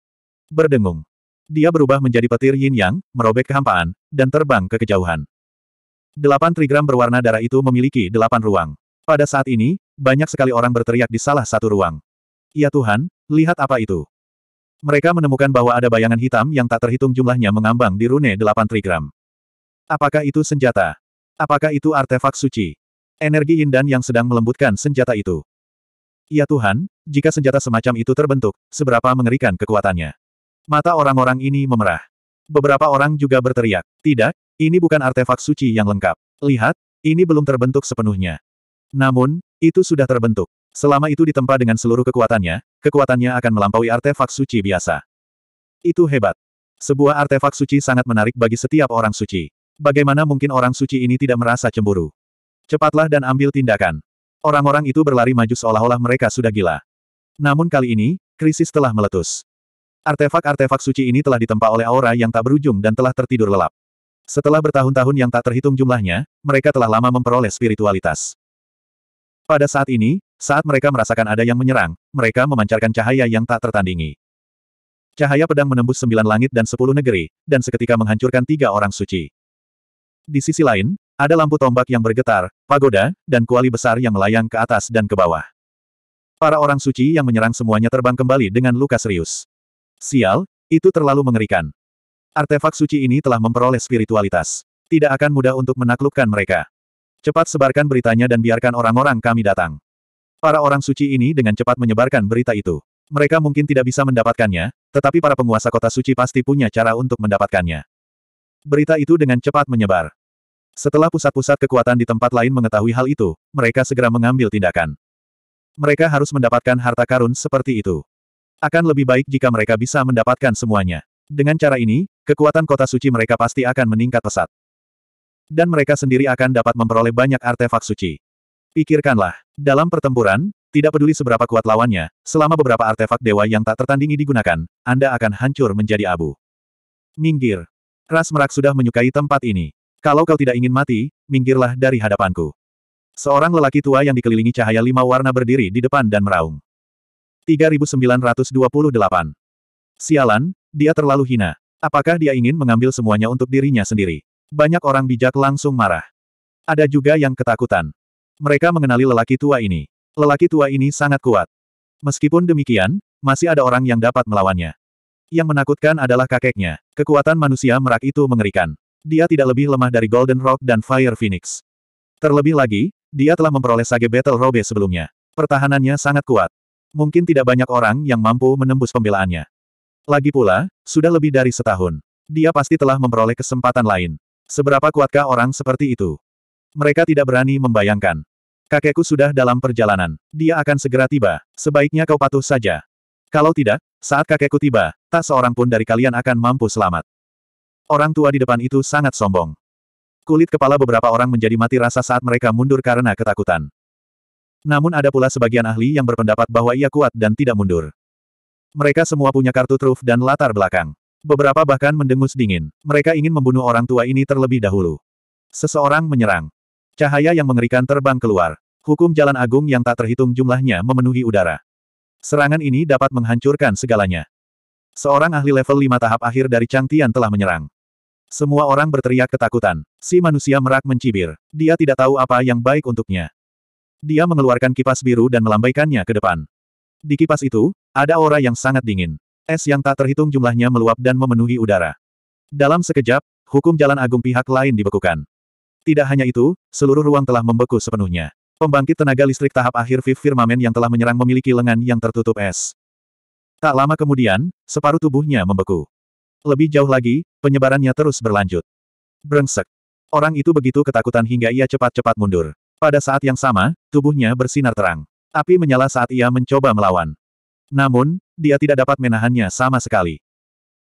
Berdengung. Dia berubah menjadi petir yin yang, merobek kehampaan, dan terbang ke kejauhan. Delapan trigram berwarna darah itu memiliki delapan ruang. Pada saat ini, banyak sekali orang berteriak di salah satu ruang. Ya Tuhan, lihat apa itu. Mereka menemukan bahwa ada bayangan hitam yang tak terhitung jumlahnya mengambang di rune 8 trigram. Apakah itu senjata? Apakah itu artefak suci? Energi Indan yang sedang melembutkan senjata itu. Ya Tuhan, jika senjata semacam itu terbentuk, seberapa mengerikan kekuatannya. Mata orang-orang ini memerah. Beberapa orang juga berteriak, tidak, ini bukan artefak suci yang lengkap. Lihat, ini belum terbentuk sepenuhnya. Namun, itu sudah terbentuk. Selama itu ditempa dengan seluruh kekuatannya, kekuatannya akan melampaui artefak suci biasa. Itu hebat. Sebuah artefak suci sangat menarik bagi setiap orang suci. Bagaimana mungkin orang suci ini tidak merasa cemburu? Cepatlah dan ambil tindakan. Orang-orang itu berlari maju seolah-olah mereka sudah gila. Namun kali ini, krisis telah meletus. Artefak-artefak suci ini telah ditempa oleh aura yang tak berujung dan telah tertidur lelap. Setelah bertahun-tahun yang tak terhitung jumlahnya, mereka telah lama memperoleh spiritualitas. Pada saat ini, saat mereka merasakan ada yang menyerang, mereka memancarkan cahaya yang tak tertandingi. Cahaya pedang menembus sembilan langit dan sepuluh negeri, dan seketika menghancurkan tiga orang suci. Di sisi lain, ada lampu tombak yang bergetar, pagoda, dan kuali besar yang melayang ke atas dan ke bawah. Para orang suci yang menyerang semuanya terbang kembali dengan luka serius. Sial, itu terlalu mengerikan. Artefak suci ini telah memperoleh spiritualitas. Tidak akan mudah untuk menaklukkan mereka. Cepat sebarkan beritanya dan biarkan orang-orang kami datang. Para orang suci ini dengan cepat menyebarkan berita itu. Mereka mungkin tidak bisa mendapatkannya, tetapi para penguasa kota suci pasti punya cara untuk mendapatkannya. Berita itu dengan cepat menyebar. Setelah pusat-pusat kekuatan di tempat lain mengetahui hal itu, mereka segera mengambil tindakan. Mereka harus mendapatkan harta karun seperti itu. Akan lebih baik jika mereka bisa mendapatkan semuanya. Dengan cara ini, kekuatan kota suci mereka pasti akan meningkat pesat. Dan mereka sendiri akan dapat memperoleh banyak artefak suci. Pikirkanlah, dalam pertempuran, tidak peduli seberapa kuat lawannya, selama beberapa artefak dewa yang tak tertandingi digunakan, Anda akan hancur menjadi abu. Minggir. Ras merak sudah menyukai tempat ini. Kalau kau tidak ingin mati, minggirlah dari hadapanku. Seorang lelaki tua yang dikelilingi cahaya lima warna berdiri di depan dan meraung. 3928. Sialan, dia terlalu hina. Apakah dia ingin mengambil semuanya untuk dirinya sendiri? Banyak orang bijak langsung marah. Ada juga yang ketakutan. Mereka mengenali lelaki tua ini. Lelaki tua ini sangat kuat. Meskipun demikian, masih ada orang yang dapat melawannya. Yang menakutkan adalah kakeknya. Kekuatan manusia merak itu mengerikan. Dia tidak lebih lemah dari Golden Rock dan Fire Phoenix. Terlebih lagi, dia telah memperoleh Sage Battle Robe sebelumnya. Pertahanannya sangat kuat. Mungkin tidak banyak orang yang mampu menembus pembelaannya. Lagi pula, sudah lebih dari setahun. Dia pasti telah memperoleh kesempatan lain. Seberapa kuatkah orang seperti itu? Mereka tidak berani membayangkan. Kakekku sudah dalam perjalanan. Dia akan segera tiba. Sebaiknya kau patuh saja. Kalau tidak, saat kakekku tiba, tak seorang pun dari kalian akan mampu selamat. Orang tua di depan itu sangat sombong. Kulit kepala beberapa orang menjadi mati rasa saat mereka mundur karena ketakutan. Namun ada pula sebagian ahli yang berpendapat bahwa ia kuat dan tidak mundur. Mereka semua punya kartu truf dan latar belakang. Beberapa bahkan mendengus dingin. Mereka ingin membunuh orang tua ini terlebih dahulu. Seseorang menyerang. Cahaya yang mengerikan terbang keluar. Hukum jalan agung yang tak terhitung jumlahnya memenuhi udara. Serangan ini dapat menghancurkan segalanya. Seorang ahli level 5 tahap akhir dari Chang Tian telah menyerang. Semua orang berteriak ketakutan. Si manusia merak mencibir. Dia tidak tahu apa yang baik untuknya. Dia mengeluarkan kipas biru dan melambaikannya ke depan. Di kipas itu, ada aura yang sangat dingin. Es yang tak terhitung jumlahnya meluap dan memenuhi udara. Dalam sekejap, hukum jalan agung pihak lain dibekukan. Tidak hanya itu, seluruh ruang telah membeku sepenuhnya. Pembangkit tenaga listrik tahap akhir Viv Firmamen yang telah menyerang memiliki lengan yang tertutup es. Tak lama kemudian, separuh tubuhnya membeku. Lebih jauh lagi, penyebarannya terus berlanjut. Brengsek. Orang itu begitu ketakutan hingga ia cepat-cepat mundur. Pada saat yang sama, tubuhnya bersinar terang. Api menyala saat ia mencoba melawan. Namun, dia tidak dapat menahannya sama sekali.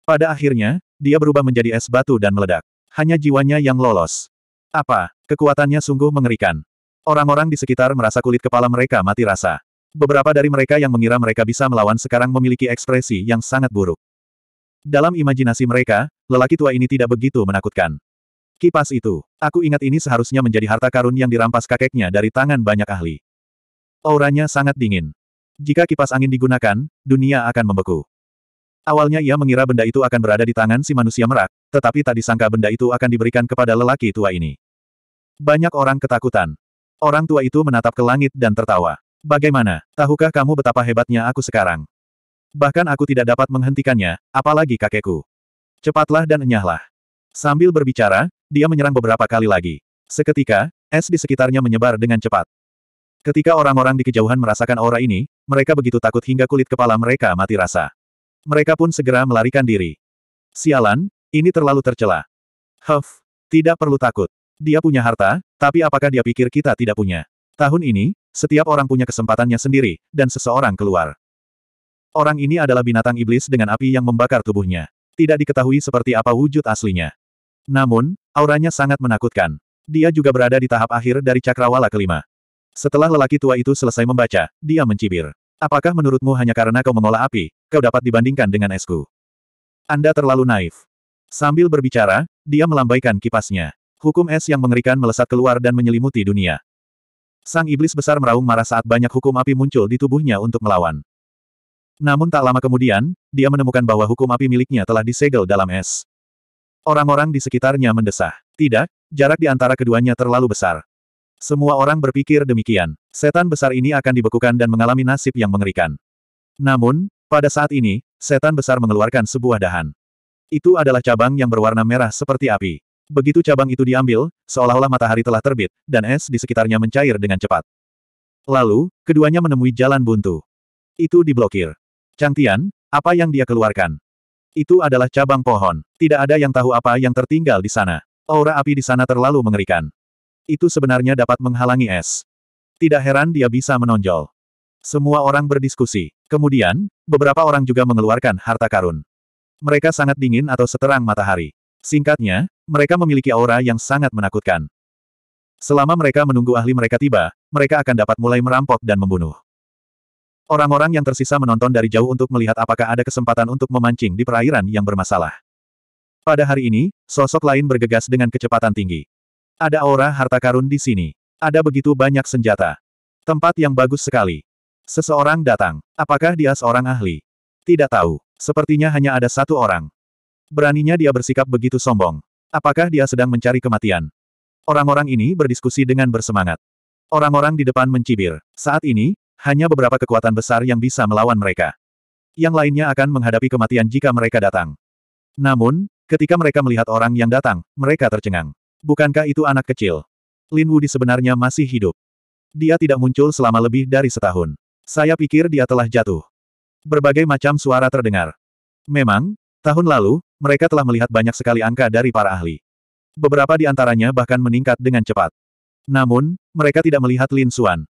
Pada akhirnya, dia berubah menjadi es batu dan meledak. Hanya jiwanya yang lolos. Apa? Kekuatannya sungguh mengerikan. Orang-orang di sekitar merasa kulit kepala mereka mati rasa. Beberapa dari mereka yang mengira mereka bisa melawan sekarang memiliki ekspresi yang sangat buruk. Dalam imajinasi mereka, lelaki tua ini tidak begitu menakutkan. Kipas itu, aku ingat ini seharusnya menjadi harta karun yang dirampas kakeknya dari tangan banyak ahli. Auranya sangat dingin. Jika kipas angin digunakan, dunia akan membeku. Awalnya ia mengira benda itu akan berada di tangan si manusia merak, tetapi tak disangka benda itu akan diberikan kepada lelaki tua ini. Banyak orang ketakutan. Orang tua itu menatap ke langit dan tertawa. Bagaimana, tahukah kamu betapa hebatnya aku sekarang? Bahkan aku tidak dapat menghentikannya, apalagi kakekku. Cepatlah dan enyahlah. Sambil berbicara, dia menyerang beberapa kali lagi. Seketika, es di sekitarnya menyebar dengan cepat. Ketika orang-orang di kejauhan merasakan aura ini, mereka begitu takut hingga kulit kepala mereka mati rasa. Mereka pun segera melarikan diri. Sialan, ini terlalu tercela. Huff, tidak perlu takut. Dia punya harta, tapi apakah dia pikir kita tidak punya? Tahun ini, setiap orang punya kesempatannya sendiri, dan seseorang keluar. Orang ini adalah binatang iblis dengan api yang membakar tubuhnya. Tidak diketahui seperti apa wujud aslinya. Namun, auranya sangat menakutkan. Dia juga berada di tahap akhir dari cakrawala kelima. Setelah lelaki tua itu selesai membaca, dia mencibir. Apakah menurutmu hanya karena kau mengolah api, kau dapat dibandingkan dengan esku? Anda terlalu naif. Sambil berbicara, dia melambaikan kipasnya. Hukum es yang mengerikan melesat keluar dan menyelimuti dunia. Sang iblis besar meraung marah saat banyak hukum api muncul di tubuhnya untuk melawan. Namun tak lama kemudian, dia menemukan bahwa hukum api miliknya telah disegel dalam es. Orang-orang di sekitarnya mendesah. Tidak, jarak di antara keduanya terlalu besar. Semua orang berpikir demikian. Setan besar ini akan dibekukan dan mengalami nasib yang mengerikan. Namun, pada saat ini, setan besar mengeluarkan sebuah dahan. Itu adalah cabang yang berwarna merah seperti api. Begitu cabang itu diambil, seolah-olah matahari telah terbit, dan es di sekitarnya mencair dengan cepat. Lalu, keduanya menemui jalan buntu. Itu diblokir. Chang Tian, apa yang dia keluarkan? Itu adalah cabang pohon. Tidak ada yang tahu apa yang tertinggal di sana. Aura api di sana terlalu mengerikan. Itu sebenarnya dapat menghalangi es. Tidak heran dia bisa menonjol. Semua orang berdiskusi. Kemudian, beberapa orang juga mengeluarkan harta karun. Mereka sangat dingin atau seterang matahari. Singkatnya, mereka memiliki aura yang sangat menakutkan. Selama mereka menunggu ahli mereka tiba, mereka akan dapat mulai merampok dan membunuh. Orang-orang yang tersisa menonton dari jauh untuk melihat apakah ada kesempatan untuk memancing di perairan yang bermasalah. Pada hari ini, sosok lain bergegas dengan kecepatan tinggi. Ada aura harta karun di sini. Ada begitu banyak senjata. Tempat yang bagus sekali. Seseorang datang. Apakah dia seorang ahli? Tidak tahu. Sepertinya hanya ada satu orang. Beraninya dia bersikap begitu sombong. Apakah dia sedang mencari kematian? Orang-orang ini berdiskusi dengan bersemangat. Orang-orang di depan mencibir. Saat ini, hanya beberapa kekuatan besar yang bisa melawan mereka. Yang lainnya akan menghadapi kematian jika mereka datang. Namun, ketika mereka melihat orang yang datang, mereka tercengang. Bukankah itu anak kecil? Lin Wudi sebenarnya masih hidup. Dia tidak muncul selama lebih dari setahun. Saya pikir dia telah jatuh. Berbagai macam suara terdengar. Memang, tahun lalu, mereka telah melihat banyak sekali angka dari para ahli. Beberapa di antaranya bahkan meningkat dengan cepat. Namun, mereka tidak melihat Lin Xuan.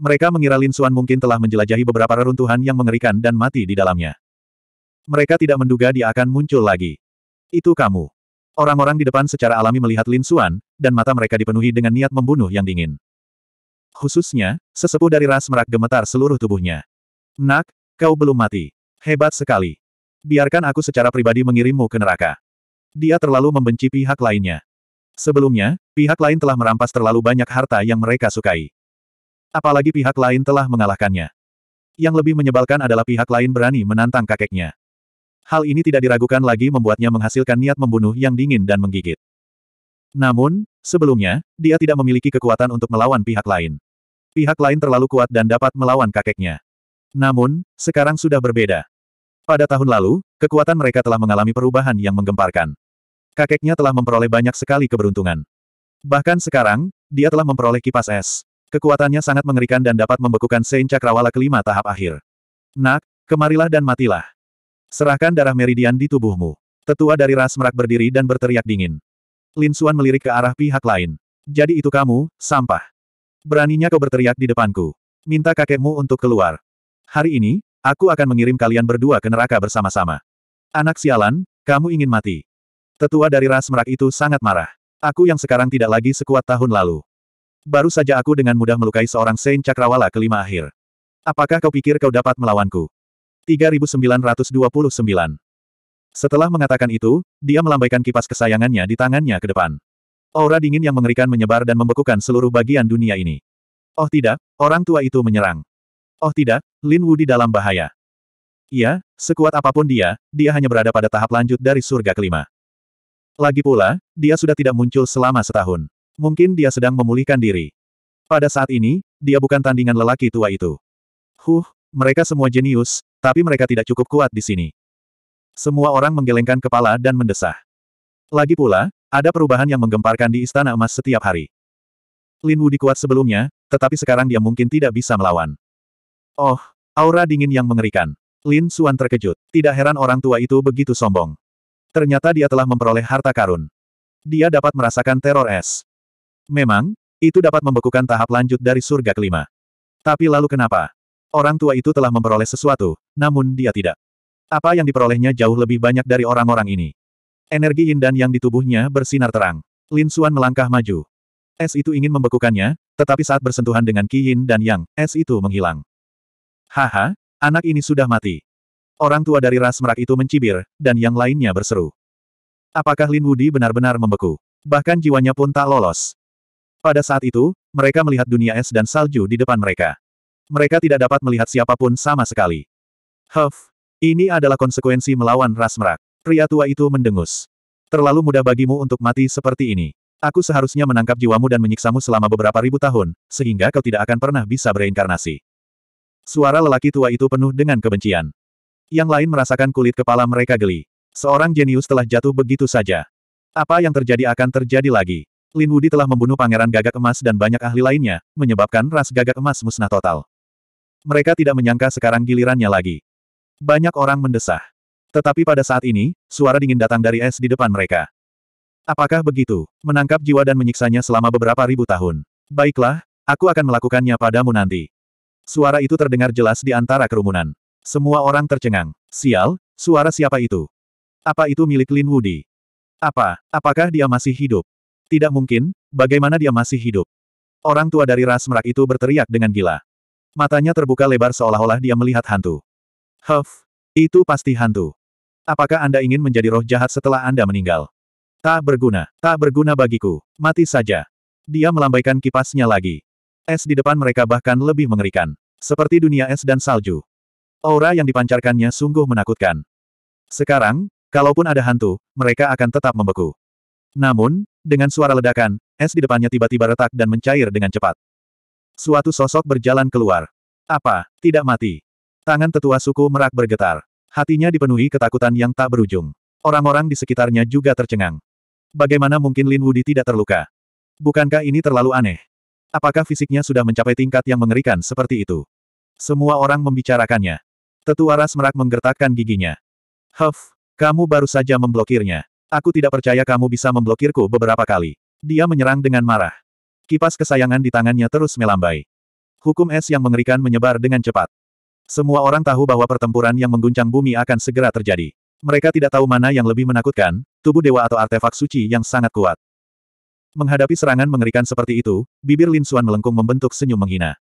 Mereka mengira Lin Xuan mungkin telah menjelajahi beberapa reruntuhan yang mengerikan dan mati di dalamnya. Mereka tidak menduga dia akan muncul lagi. Itu kamu. Orang-orang di depan secara alami melihat Lin Xuan, dan mata mereka dipenuhi dengan niat membunuh yang dingin. Khususnya, sesepuh dari ras merak gemetar seluruh tubuhnya. Nak, kau belum mati. Hebat sekali. Biarkan aku secara pribadi mengirimmu ke neraka. Dia terlalu membenci pihak lainnya. Sebelumnya, pihak lain telah merampas terlalu banyak harta yang mereka sukai. Apalagi pihak lain telah mengalahkannya. Yang lebih menyebalkan adalah pihak lain berani menantang kakeknya. Hal ini tidak diragukan lagi membuatnya menghasilkan niat membunuh yang dingin dan menggigit. Namun, sebelumnya, dia tidak memiliki kekuatan untuk melawan pihak lain. Pihak lain terlalu kuat dan dapat melawan kakeknya. Namun, sekarang sudah berbeda. Pada tahun lalu, kekuatan mereka telah mengalami perubahan yang menggemparkan. Kakeknya telah memperoleh banyak sekali keberuntungan. Bahkan sekarang, dia telah memperoleh kipas es. Kekuatannya sangat mengerikan dan dapat membekukan Sein Cakrawala kelima tahap akhir. Nak, kemarilah dan matilah. Serahkan darah meridian di tubuhmu. Tetua dari ras merak berdiri dan berteriak dingin. Lin Xuan melirik ke arah pihak lain. Jadi itu kamu, sampah. Beraninya kau berteriak di depanku. Minta kakekmu untuk keluar. Hari ini, aku akan mengirim kalian berdua ke neraka bersama-sama. Anak sialan, kamu ingin mati. Tetua dari ras merak itu sangat marah. Aku yang sekarang tidak lagi sekuat tahun lalu. Baru saja aku dengan mudah melukai seorang saint Cakrawala kelima akhir. Apakah kau pikir kau dapat melawanku? 3929. Setelah mengatakan itu, dia melambaikan kipas kesayangannya di tangannya ke depan. Aura dingin yang mengerikan menyebar dan membekukan seluruh bagian dunia ini. Oh tidak, orang tua itu menyerang. Oh tidak, Lin Wu di dalam bahaya. Iya, sekuat apapun dia, dia hanya berada pada tahap lanjut dari surga kelima. Lagi pula, dia sudah tidak muncul selama setahun. Mungkin dia sedang memulihkan diri. Pada saat ini, dia bukan tandingan lelaki tua itu. Huh, mereka semua jenius, tapi mereka tidak cukup kuat di sini. Semua orang menggelengkan kepala dan mendesah. Lagi pula, ada perubahan yang menggemparkan di Istana Emas setiap hari. Lin Wu dikuat sebelumnya, tetapi sekarang dia mungkin tidak bisa melawan. Oh, aura dingin yang mengerikan. Lin Suan terkejut. Tidak heran orang tua itu begitu sombong. Ternyata dia telah memperoleh harta karun. Dia dapat merasakan teror es. Memang, itu dapat membekukan tahap lanjut dari surga kelima. Tapi lalu kenapa? Orang tua itu telah memperoleh sesuatu, namun dia tidak. Apa yang diperolehnya jauh lebih banyak dari orang-orang ini. Energi yin dan yang di tubuhnya bersinar terang. Lin Xuan melangkah maju. Es itu ingin membekukannya, tetapi saat bersentuhan dengan Qi Yin dan Yang, es itu menghilang. Haha, anak ini sudah mati. Orang tua dari ras merak itu mencibir, dan yang lainnya berseru. Apakah Lin Wudi benar-benar membeku? Bahkan jiwanya pun tak lolos. Pada saat itu, mereka melihat dunia es dan salju di depan mereka. Mereka tidak dapat melihat siapapun sama sekali. Huff, ini adalah konsekuensi melawan ras merak. Pria tua itu mendengus. Terlalu mudah bagimu untuk mati seperti ini. Aku seharusnya menangkap jiwamu dan menyiksamu selama beberapa ribu tahun, sehingga kau tidak akan pernah bisa bereinkarnasi. Suara lelaki tua itu penuh dengan kebencian. Yang lain merasakan kulit kepala mereka geli. Seorang jenius telah jatuh begitu saja. Apa yang terjadi akan terjadi lagi. Lin Wudi telah membunuh pangeran gagak emas dan banyak ahli lainnya, menyebabkan ras gagak emas musnah total. Mereka tidak menyangka sekarang gilirannya lagi. Banyak orang mendesah. Tetapi pada saat ini, suara dingin datang dari es di depan mereka. Apakah begitu? Menangkap jiwa dan menyiksanya selama beberapa ribu tahun. Baiklah, aku akan melakukannya padamu nanti. Suara itu terdengar jelas di antara kerumunan. Semua orang tercengang. Sial, suara siapa itu? Apa itu milik Lin Wudi? Apa, apakah dia masih hidup? Tidak mungkin, bagaimana dia masih hidup? Orang tua dari ras merak itu berteriak dengan gila. Matanya terbuka lebar seolah-olah dia melihat hantu. Huff, itu pasti hantu. Apakah Anda ingin menjadi roh jahat setelah Anda meninggal? Tak berguna, tak berguna bagiku. Mati saja. Dia melambaikan kipasnya lagi. Es di depan mereka bahkan lebih mengerikan. Seperti dunia es dan salju. Aura yang dipancarkannya sungguh menakutkan. Sekarang, kalaupun ada hantu, mereka akan tetap membeku. Namun, dengan suara ledakan, es di depannya tiba-tiba retak dan mencair dengan cepat. Suatu sosok berjalan keluar. Apa? Tidak mati. Tangan tetua suku merak bergetar. Hatinya dipenuhi ketakutan yang tak berujung. Orang-orang di sekitarnya juga tercengang. Bagaimana mungkin Lin Wudi tidak terluka? Bukankah ini terlalu aneh? Apakah fisiknya sudah mencapai tingkat yang mengerikan seperti itu? Semua orang membicarakannya. Tetua Ras merak menggertakkan giginya. Huff, kamu baru saja memblokirnya. Aku tidak percaya kamu bisa memblokirku beberapa kali. Dia menyerang dengan marah. Kipas kesayangan di tangannya terus melambai. Hukum es yang mengerikan menyebar dengan cepat. Semua orang tahu bahwa pertempuran yang mengguncang bumi akan segera terjadi. Mereka tidak tahu mana yang lebih menakutkan, tubuh dewa atau artefak suci yang sangat kuat. Menghadapi serangan mengerikan seperti itu, bibir Lin Xuan melengkung membentuk senyum menghina.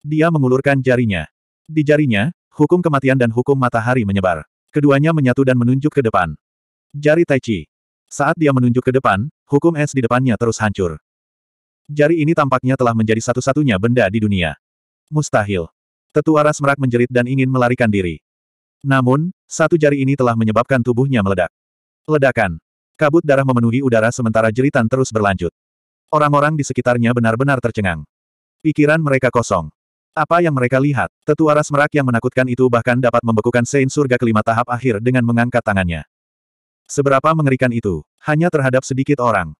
Dia mengulurkan jarinya. Di jarinya, hukum kematian dan hukum matahari menyebar. Keduanya menyatu dan menunjuk ke depan. Jari Tai Chi. Saat dia menunjuk ke depan, hukum es di depannya terus hancur. Jari ini tampaknya telah menjadi satu-satunya benda di dunia. Mustahil. Tetua ras merak menjerit dan ingin melarikan diri. Namun, satu jari ini telah menyebabkan tubuhnya meledak. Ledakan. Kabut darah memenuhi udara sementara jeritan terus berlanjut. Orang-orang di sekitarnya benar-benar tercengang. Pikiran mereka kosong. Apa yang mereka lihat? Tetua ras merak yang menakutkan itu bahkan dapat membekukan Sein Surga kelima tahap akhir dengan mengangkat tangannya. Seberapa mengerikan itu, hanya terhadap sedikit orang.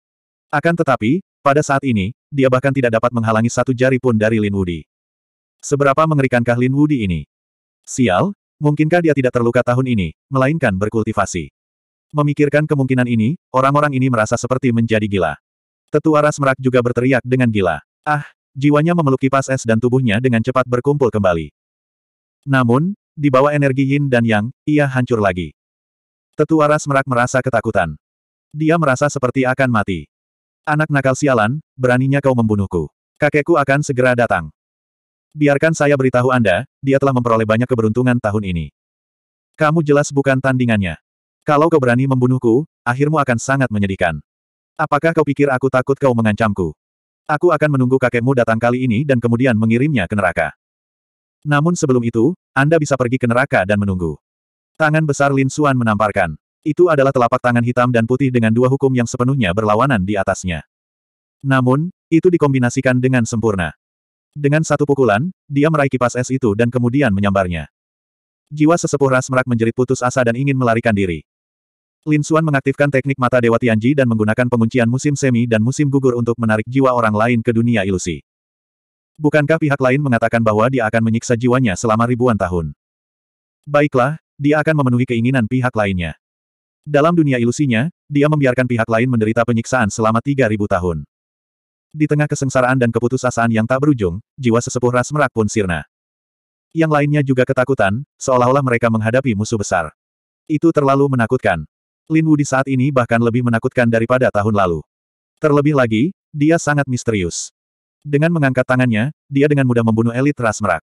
Akan tetapi, pada saat ini, dia bahkan tidak dapat menghalangi satu jari pun dari Lin Wudi. Seberapa mengerikankah Lin Wudi ini? Sial, mungkinkah dia tidak terluka tahun ini, melainkan berkultivasi. Memikirkan kemungkinan ini, orang-orang ini merasa seperti menjadi gila. Tetua ras merak juga berteriak dengan gila. Ah, jiwanya memeluk kipas es dan tubuhnya dengan cepat berkumpul kembali. Namun, di bawah energi yin dan yang, ia hancur lagi. Tetua ras merak merasa ketakutan. Dia merasa seperti akan mati. Anak nakal sialan, beraninya kau membunuhku. Kakekku akan segera datang. Biarkan saya beritahu Anda, dia telah memperoleh banyak keberuntungan tahun ini. Kamu jelas bukan tandingannya. Kalau kau berani membunuhku, akhirmu akan sangat menyedihkan. Apakah kau pikir aku takut kau mengancamku? Aku akan menunggu kakekmu datang kali ini dan kemudian mengirimnya ke neraka. Namun sebelum itu, Anda bisa pergi ke neraka dan menunggu. Tangan besar Lin Suan menamparkan. Itu adalah telapak tangan hitam dan putih dengan dua hukum yang sepenuhnya berlawanan di atasnya. Namun, itu dikombinasikan dengan sempurna. Dengan satu pukulan, dia meraih kipas es itu dan kemudian menyambarnya. Jiwa sesepuh ras merak menjerit putus asa dan ingin melarikan diri. Lin Xuan mengaktifkan teknik mata Dewa Tianji dan menggunakan penguncian musim semi dan musim gugur untuk menarik jiwa orang lain ke dunia ilusi. Bukankah pihak lain mengatakan bahwa dia akan menyiksa jiwanya selama ribuan tahun? Baiklah, dia akan memenuhi keinginan pihak lainnya. Dalam dunia ilusinya, dia membiarkan pihak lain menderita penyiksaan selama 3.000 tahun. Di tengah kesengsaraan dan keputusasaan yang tak berujung, jiwa sesepuh ras merak pun sirna. Yang lainnya juga ketakutan, seolah-olah mereka menghadapi musuh besar. Itu terlalu menakutkan. Lin Wu di saat ini bahkan lebih menakutkan daripada tahun lalu. Terlebih lagi, dia sangat misterius. Dengan mengangkat tangannya, dia dengan mudah membunuh elit ras merak.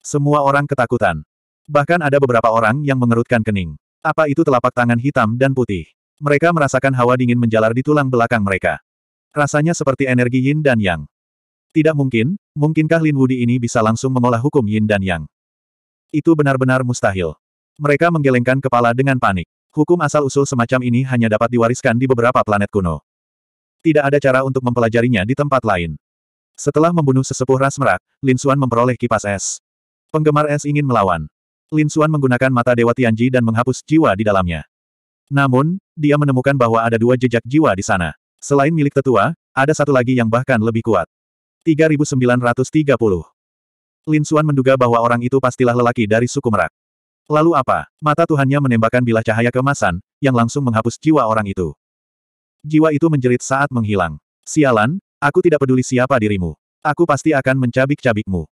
Semua orang ketakutan. Bahkan ada beberapa orang yang mengerutkan kening. Apa itu telapak tangan hitam dan putih? Mereka merasakan hawa dingin menjalar di tulang belakang mereka. Rasanya seperti energi yin dan yang. Tidak mungkin, mungkinkah Lin Wudi ini bisa langsung mengolah hukum yin dan yang? Itu benar-benar mustahil. Mereka menggelengkan kepala dengan panik. Hukum asal-usul semacam ini hanya dapat diwariskan di beberapa planet kuno. Tidak ada cara untuk mempelajarinya di tempat lain. Setelah membunuh sesepuh ras merak, Lin Xuan memperoleh kipas es. Penggemar es ingin melawan. Lin Xuan menggunakan mata Dewa Tianji dan menghapus jiwa di dalamnya. Namun, dia menemukan bahwa ada dua jejak jiwa di sana. Selain milik tetua, ada satu lagi yang bahkan lebih kuat. 3930. Lin Xuan menduga bahwa orang itu pastilah lelaki dari suku Merak. Lalu apa? Mata Tuhannya menembakkan bilah cahaya kemasan, yang langsung menghapus jiwa orang itu. Jiwa itu menjerit saat menghilang. Sialan, aku tidak peduli siapa dirimu. Aku pasti akan mencabik-cabikmu.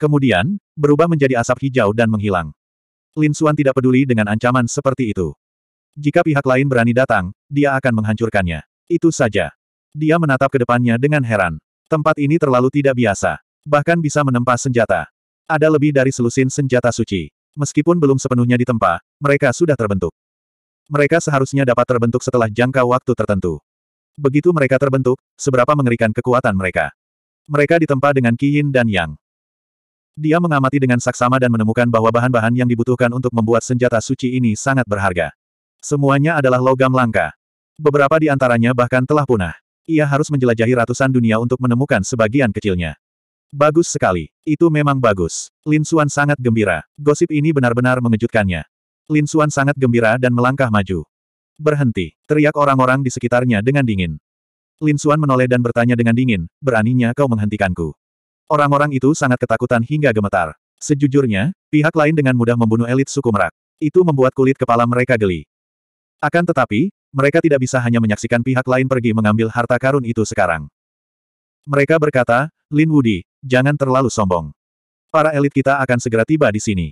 Kemudian, berubah menjadi asap hijau dan menghilang. Lin Xuan tidak peduli dengan ancaman seperti itu. Jika pihak lain berani datang, dia akan menghancurkannya. Itu saja. Dia menatap ke depannya dengan heran. Tempat ini terlalu tidak biasa. Bahkan bisa menempa senjata. Ada lebih dari selusin senjata suci. Meskipun belum sepenuhnya ditempa, mereka sudah terbentuk. Mereka seharusnya dapat terbentuk setelah jangka waktu tertentu. Begitu mereka terbentuk, seberapa mengerikan kekuatan mereka. Mereka ditempa dengan Qiyin dan Yang. Dia mengamati dengan saksama dan menemukan bahwa bahan-bahan yang dibutuhkan untuk membuat senjata suci ini sangat berharga. Semuanya adalah logam langka. Beberapa di antaranya bahkan telah punah. Ia harus menjelajahi ratusan dunia untuk menemukan sebagian kecilnya. Bagus sekali. Itu memang bagus. Lin Xuan sangat gembira. Gosip ini benar-benar mengejutkannya. Lin Xuan sangat gembira dan melangkah maju. Berhenti, teriak orang-orang di sekitarnya dengan dingin. Lin Xuan menoleh dan bertanya dengan dingin, beraninya kau menghentikanku. Orang-orang itu sangat ketakutan hingga gemetar. Sejujurnya, pihak lain dengan mudah membunuh elit suku Merak. Itu membuat kulit kepala mereka geli. Akan tetapi, mereka tidak bisa hanya menyaksikan pihak lain pergi mengambil harta karun itu sekarang. Mereka berkata, Lin Wudi, jangan terlalu sombong. Para elit kita akan segera tiba di sini.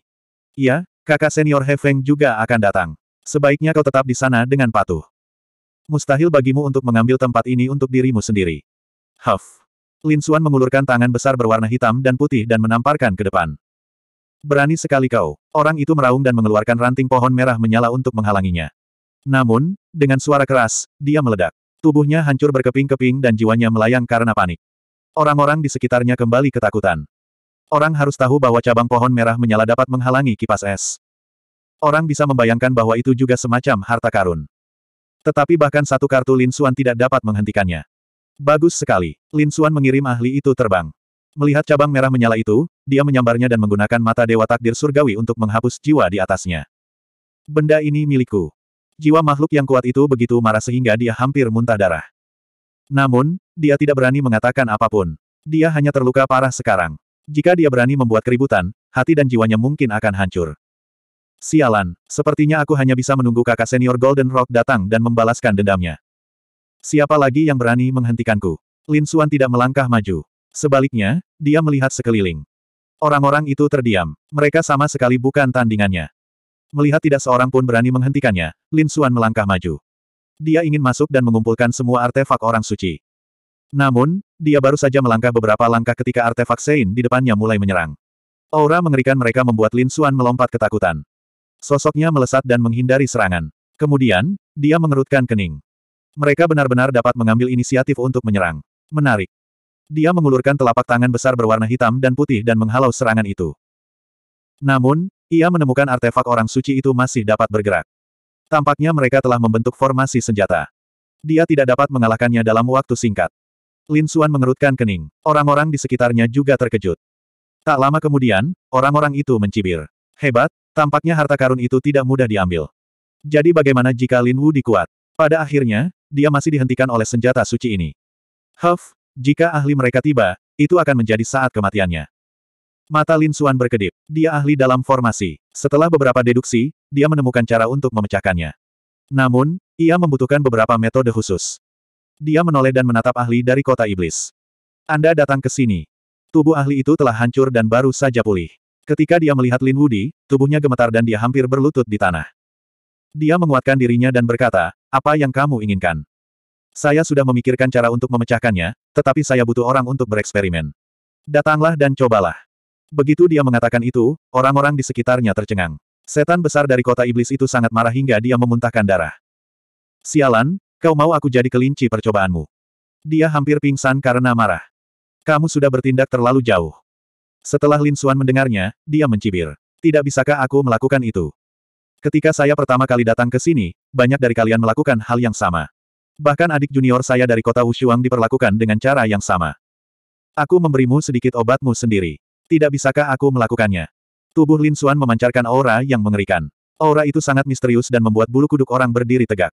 Iya, kakak senior He Feng juga akan datang. Sebaiknya kau tetap di sana dengan patuh. Mustahil bagimu untuk mengambil tempat ini untuk dirimu sendiri. Huff. Lin Xuan mengulurkan tangan besar berwarna hitam dan putih dan menamparkan ke depan. Berani sekali kau. Orang itu meraung dan mengeluarkan ranting pohon merah menyala untuk menghalanginya. Namun, dengan suara keras, dia meledak. Tubuhnya hancur berkeping-keping dan jiwanya melayang karena panik. Orang-orang di sekitarnya kembali ketakutan. Orang harus tahu bahwa cabang pohon merah menyala dapat menghalangi kipas es. Orang bisa membayangkan bahwa itu juga semacam harta karun. Tetapi bahkan satu kartu Lin Xuan tidak dapat menghentikannya. Bagus sekali. Lin Suan mengirim ahli itu terbang. Melihat cabang merah menyala itu, dia menyambarnya dan menggunakan mata dewa takdir surgawi untuk menghapus jiwa di atasnya. Benda ini milikku. Jiwa makhluk yang kuat itu begitu marah sehingga dia hampir muntah darah. Namun, dia tidak berani mengatakan apapun. Dia hanya terluka parah sekarang. Jika dia berani membuat keributan, hati dan jiwanya mungkin akan hancur. Sialan, sepertinya aku hanya bisa menunggu kakak senior Golden Rock datang dan membalaskan dendamnya. Siapa lagi yang berani menghentikanku? Lin Xuan tidak melangkah maju. Sebaliknya, dia melihat sekeliling. Orang-orang itu terdiam. Mereka sama sekali bukan tandingannya. Melihat tidak seorang pun berani menghentikannya, Lin Xuan melangkah maju. Dia ingin masuk dan mengumpulkan semua artefak orang suci. Namun, dia baru saja melangkah beberapa langkah ketika artefak Sein di depannya mulai menyerang. Aura mengerikan mereka membuat Lin Xuan melompat ketakutan. Sosoknya melesat dan menghindari serangan. Kemudian, dia mengerutkan kening. Mereka benar-benar dapat mengambil inisiatif untuk menyerang. Menarik. Dia mengulurkan telapak tangan besar berwarna hitam dan putih dan menghalau serangan itu. Namun, ia menemukan artefak orang suci itu masih dapat bergerak. Tampaknya mereka telah membentuk formasi senjata. Dia tidak dapat mengalahkannya dalam waktu singkat. Lin Xuan mengerutkan kening. Orang-orang di sekitarnya juga terkejut. Tak lama kemudian, orang-orang itu mencibir. Hebat, tampaknya harta karun itu tidak mudah diambil. Jadi bagaimana jika Lin Wu dikuat? Pada akhirnya, dia masih dihentikan oleh senjata suci ini. Huff, jika ahli mereka tiba, itu akan menjadi saat kematiannya. Mata Lin Suan berkedip. Dia ahli dalam formasi. Setelah beberapa deduksi, dia menemukan cara untuk memecahkannya. Namun, ia membutuhkan beberapa metode khusus. Dia menoleh dan menatap ahli dari kota iblis. Anda datang ke sini. Tubuh ahli itu telah hancur dan baru saja pulih. Ketika dia melihat Lin Wudi, tubuhnya gemetar dan dia hampir berlutut di tanah. Dia menguatkan dirinya dan berkata, apa yang kamu inginkan? Saya sudah memikirkan cara untuk memecahkannya, tetapi saya butuh orang untuk bereksperimen. Datanglah dan cobalah. Begitu dia mengatakan itu, orang-orang di sekitarnya tercengang. Setan besar dari kota iblis itu sangat marah hingga dia memuntahkan darah. Sialan, kau mau aku jadi kelinci percobaanmu. Dia hampir pingsan karena marah. Kamu sudah bertindak terlalu jauh. Setelah Lin Suan mendengarnya, dia mencibir. Tidak bisakah aku melakukan itu? Ketika saya pertama kali datang ke sini, banyak dari kalian melakukan hal yang sama. Bahkan adik junior saya dari kota Wushuang diperlakukan dengan cara yang sama. Aku memberimu sedikit obatmu sendiri. Tidak bisakah aku melakukannya? Tubuh Lin Xuan memancarkan aura yang mengerikan. Aura itu sangat misterius dan membuat bulu kuduk orang berdiri tegak.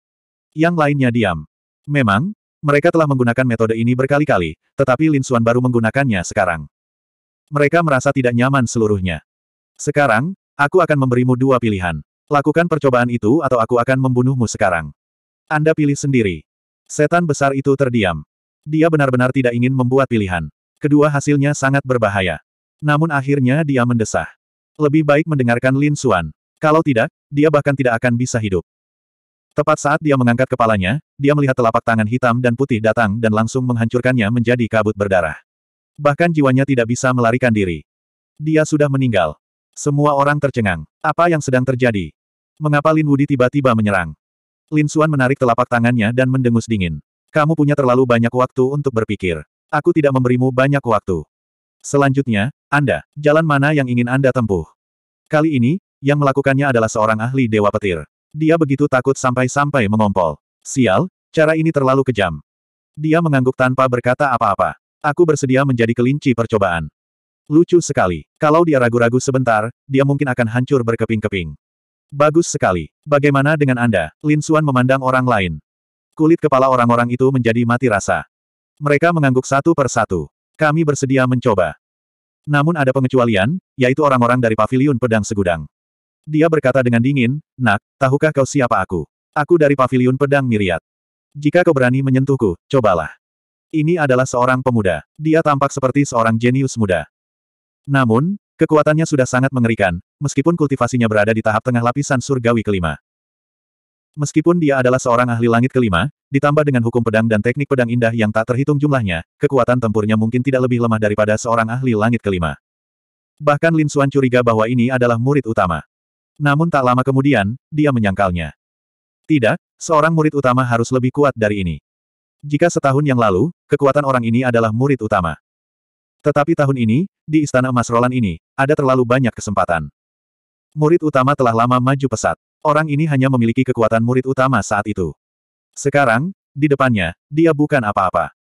Yang lainnya diam. Memang, mereka telah menggunakan metode ini berkali-kali, tetapi Lin Xuan baru menggunakannya sekarang. Mereka merasa tidak nyaman seluruhnya. Sekarang, aku akan memberimu dua pilihan. Lakukan percobaan itu atau aku akan membunuhmu sekarang. Anda pilih sendiri. Setan besar itu terdiam. Dia benar-benar tidak ingin membuat pilihan. Kedua hasilnya sangat berbahaya. Namun akhirnya dia mendesah. Lebih baik mendengarkan Lin Xuan. Kalau tidak, dia bahkan tidak akan bisa hidup. Tepat saat dia mengangkat kepalanya, dia melihat telapak tangan hitam dan putih datang dan langsung menghancurkannya menjadi kabut berdarah. Bahkan jiwanya tidak bisa melarikan diri. Dia sudah meninggal. Semua orang tercengang. Apa yang sedang terjadi? Mengapa Lin Wudi tiba-tiba menyerang? Lin Xuan menarik telapak tangannya dan mendengus dingin. Kamu punya terlalu banyak waktu untuk berpikir. Aku tidak memberimu banyak waktu. Selanjutnya, Anda, jalan mana yang ingin Anda tempuh? Kali ini, yang melakukannya adalah seorang ahli Dewa Petir. Dia begitu takut sampai-sampai mengompol. Sial, cara ini terlalu kejam. Dia mengangguk tanpa berkata apa-apa. Aku bersedia menjadi kelinci percobaan. Lucu sekali. Kalau dia ragu-ragu sebentar, dia mungkin akan hancur berkeping-keping. Bagus sekali. Bagaimana dengan Anda? Lin Xuan memandang orang lain. Kulit kepala orang-orang itu menjadi mati rasa. Mereka mengangguk satu per satu. Kami bersedia mencoba. Namun ada pengecualian, yaitu orang-orang dari Paviliun pedang segudang. Dia berkata dengan dingin, Nak, tahukah kau siapa aku? Aku dari Paviliun pedang Miriat. Jika kau berani menyentuhku, cobalah. Ini adalah seorang pemuda. Dia tampak seperti seorang jenius muda. Namun, kekuatannya sudah sangat mengerikan, meskipun kultivasinya berada di tahap tengah lapisan surgawi kelima. Meskipun dia adalah seorang ahli langit kelima, ditambah dengan hukum pedang dan teknik pedang indah yang tak terhitung jumlahnya, kekuatan tempurnya mungkin tidak lebih lemah daripada seorang ahli langit kelima. Bahkan Lin Xuan curiga bahwa ini adalah murid utama. Namun tak lama kemudian, dia menyangkalnya. Tidak, seorang murid utama harus lebih kuat dari ini. Jika setahun yang lalu, kekuatan orang ini adalah murid utama. Tetapi tahun ini, di Istana Emas Roland ini, ada terlalu banyak kesempatan. Murid utama telah lama maju pesat. Orang ini hanya memiliki kekuatan murid utama saat itu. Sekarang, di depannya, dia bukan apa-apa.